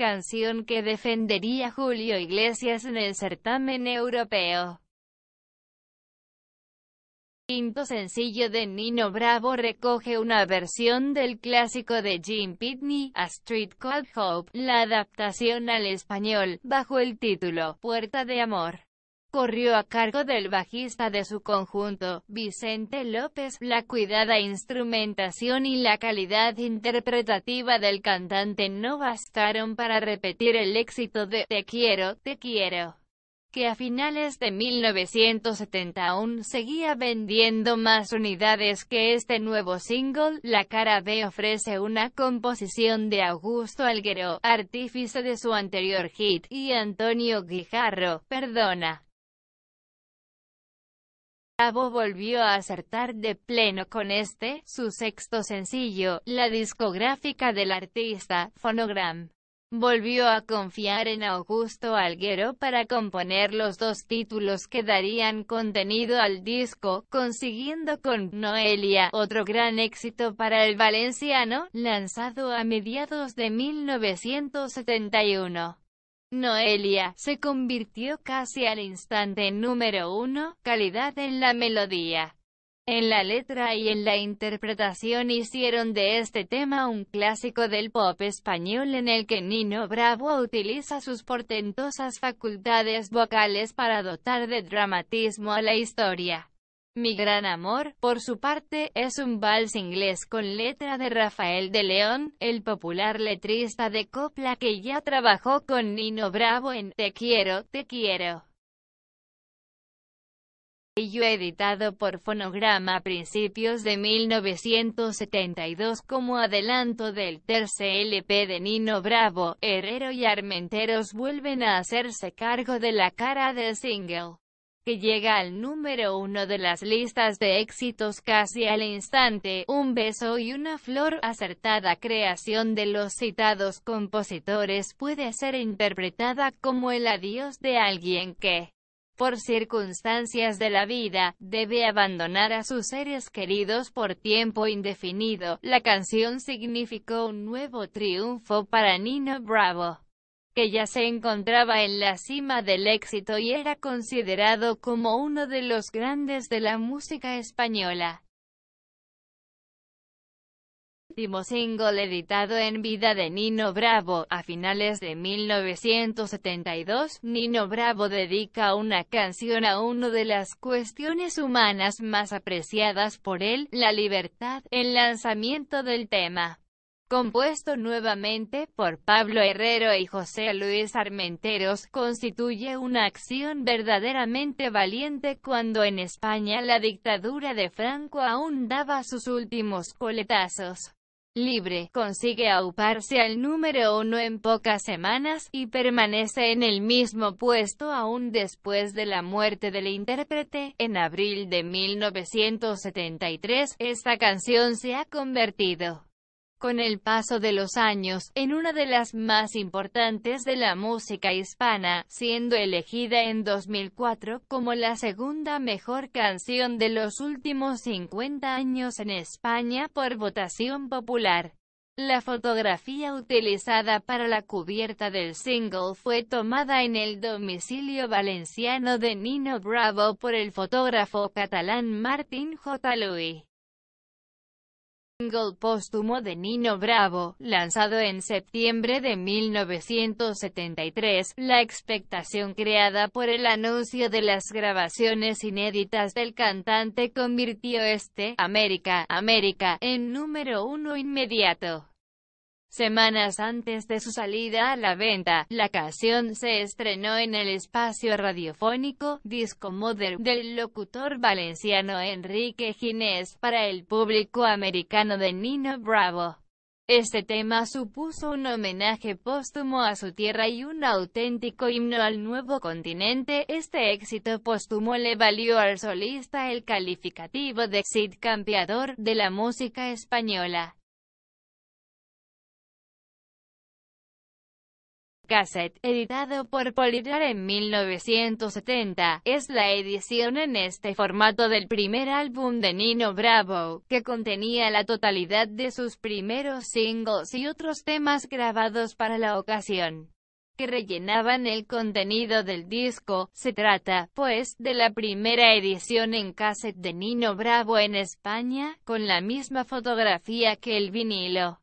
canción que defendería Julio Iglesias en el certamen europeo. Quinto sencillo de Nino Bravo recoge una versión del clásico de Jim Pitney, A Street Called Hope, la adaptación al español, bajo el título Puerta de Amor corrió a cargo del bajista de su conjunto, Vicente López, la cuidada instrumentación y la calidad interpretativa del cantante no bastaron para repetir el éxito de Te quiero, te quiero que a finales de 1971 seguía vendiendo más unidades que este nuevo single, La cara B ofrece una composición de Augusto Alguero, artífice de su anterior hit, y Antonio Guijarro, Perdona. Bravo volvió a acertar de pleno con este, su sexto sencillo, la discográfica del artista, Phonogram. Volvió a confiar en Augusto Alguero para componer los dos títulos que darían contenido al disco, consiguiendo con Noelia otro gran éxito para el valenciano, lanzado a mediados de 1971. Noelia, se convirtió casi al instante en número uno, calidad en la melodía. En la letra y en la interpretación hicieron de este tema un clásico del pop español en el que Nino Bravo utiliza sus portentosas facultades vocales para dotar de dramatismo a la historia. Mi Gran Amor, por su parte, es un vals inglés con letra de Rafael de León, el popular letrista de copla que ya trabajó con Nino Bravo en Te quiero, te quiero. Y yo editado por fonograma a principios de 1972 como adelanto del tercer LP de Nino Bravo, Herrero y Armenteros vuelven a hacerse cargo de la cara del single que llega al número uno de las listas de éxitos casi al instante, un beso y una flor, acertada creación de los citados compositores puede ser interpretada como el adiós de alguien que, por circunstancias de la vida, debe abandonar a sus seres queridos por tiempo indefinido. La canción significó un nuevo triunfo para Nino Bravo. Ella se encontraba en la cima del éxito y era considerado como uno de los grandes de la música española. Último single editado en vida de Nino Bravo, a finales de 1972, Nino Bravo dedica una canción a una de las cuestiones humanas más apreciadas por él, la libertad, el lanzamiento del tema compuesto nuevamente por Pablo Herrero y José Luis Armenteros, constituye una acción verdaderamente valiente cuando en España la dictadura de Franco aún daba sus últimos coletazos. Libre, consigue auparse al número uno en pocas semanas, y permanece en el mismo puesto aún después de la muerte del intérprete. En abril de 1973, esta canción se ha convertido con el paso de los años, en una de las más importantes de la música hispana, siendo elegida en 2004 como la segunda mejor canción de los últimos 50 años en España por votación popular. La fotografía utilizada para la cubierta del single fue tomada en el domicilio valenciano de Nino Bravo por el fotógrafo catalán Martín J. Luis single póstumo de Nino Bravo, lanzado en septiembre de 1973, la expectación creada por el anuncio de las grabaciones inéditas del cantante convirtió este, América, América, en número uno inmediato. Semanas antes de su salida a la venta, la canción se estrenó en el espacio radiofónico Disco Modern del locutor valenciano Enrique Ginés para el público americano de Nino Bravo. Este tema supuso un homenaje póstumo a su tierra y un auténtico himno al nuevo continente. Este éxito póstumo le valió al solista el calificativo de exit Campeador de la música española. cassette, editado por Polydor en 1970. Es la edición en este formato del primer álbum de Nino Bravo, que contenía la totalidad de sus primeros singles y otros temas grabados para la ocasión que rellenaban el contenido del disco. Se trata, pues, de la primera edición en cassette de Nino Bravo en España, con la misma fotografía que el vinilo.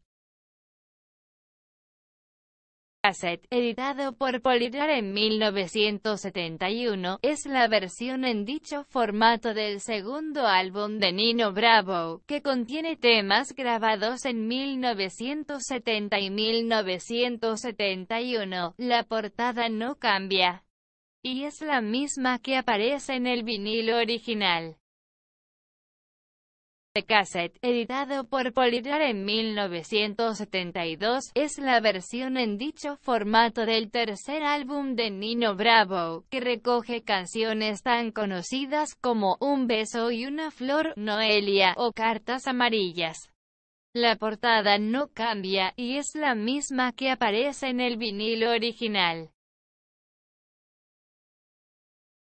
editado por Polydor en 1971, es la versión en dicho formato del segundo álbum de Nino Bravo, que contiene temas grabados en 1970 y 1971. La portada no cambia, y es la misma que aparece en el vinilo original. Este cassette, editado por Polydor en 1972, es la versión en dicho formato del tercer álbum de Nino Bravo, que recoge canciones tan conocidas como Un beso y una flor, Noelia, o Cartas amarillas. La portada no cambia, y es la misma que aparece en el vinilo original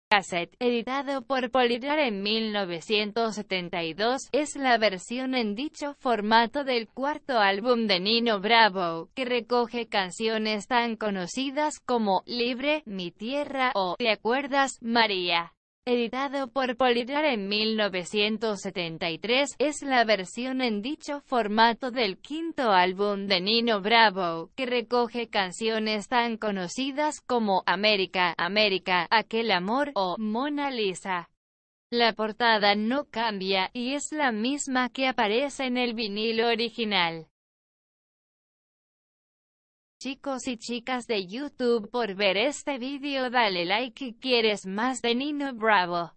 cassette, editado por Polydor en 1972, es la versión en dicho formato del cuarto álbum de Nino Bravo, que recoge canciones tan conocidas como Libre, Mi Tierra o ¿Te acuerdas, María? editado por Polydor en 1973, es la versión en dicho formato del quinto álbum de Nino Bravo, que recoge canciones tan conocidas como América, América, Aquel Amor o Mona Lisa. La portada no cambia, y es la misma que aparece en el vinilo original. Chicos y chicas de YouTube por ver este vídeo dale like y quieres más de Nino Bravo.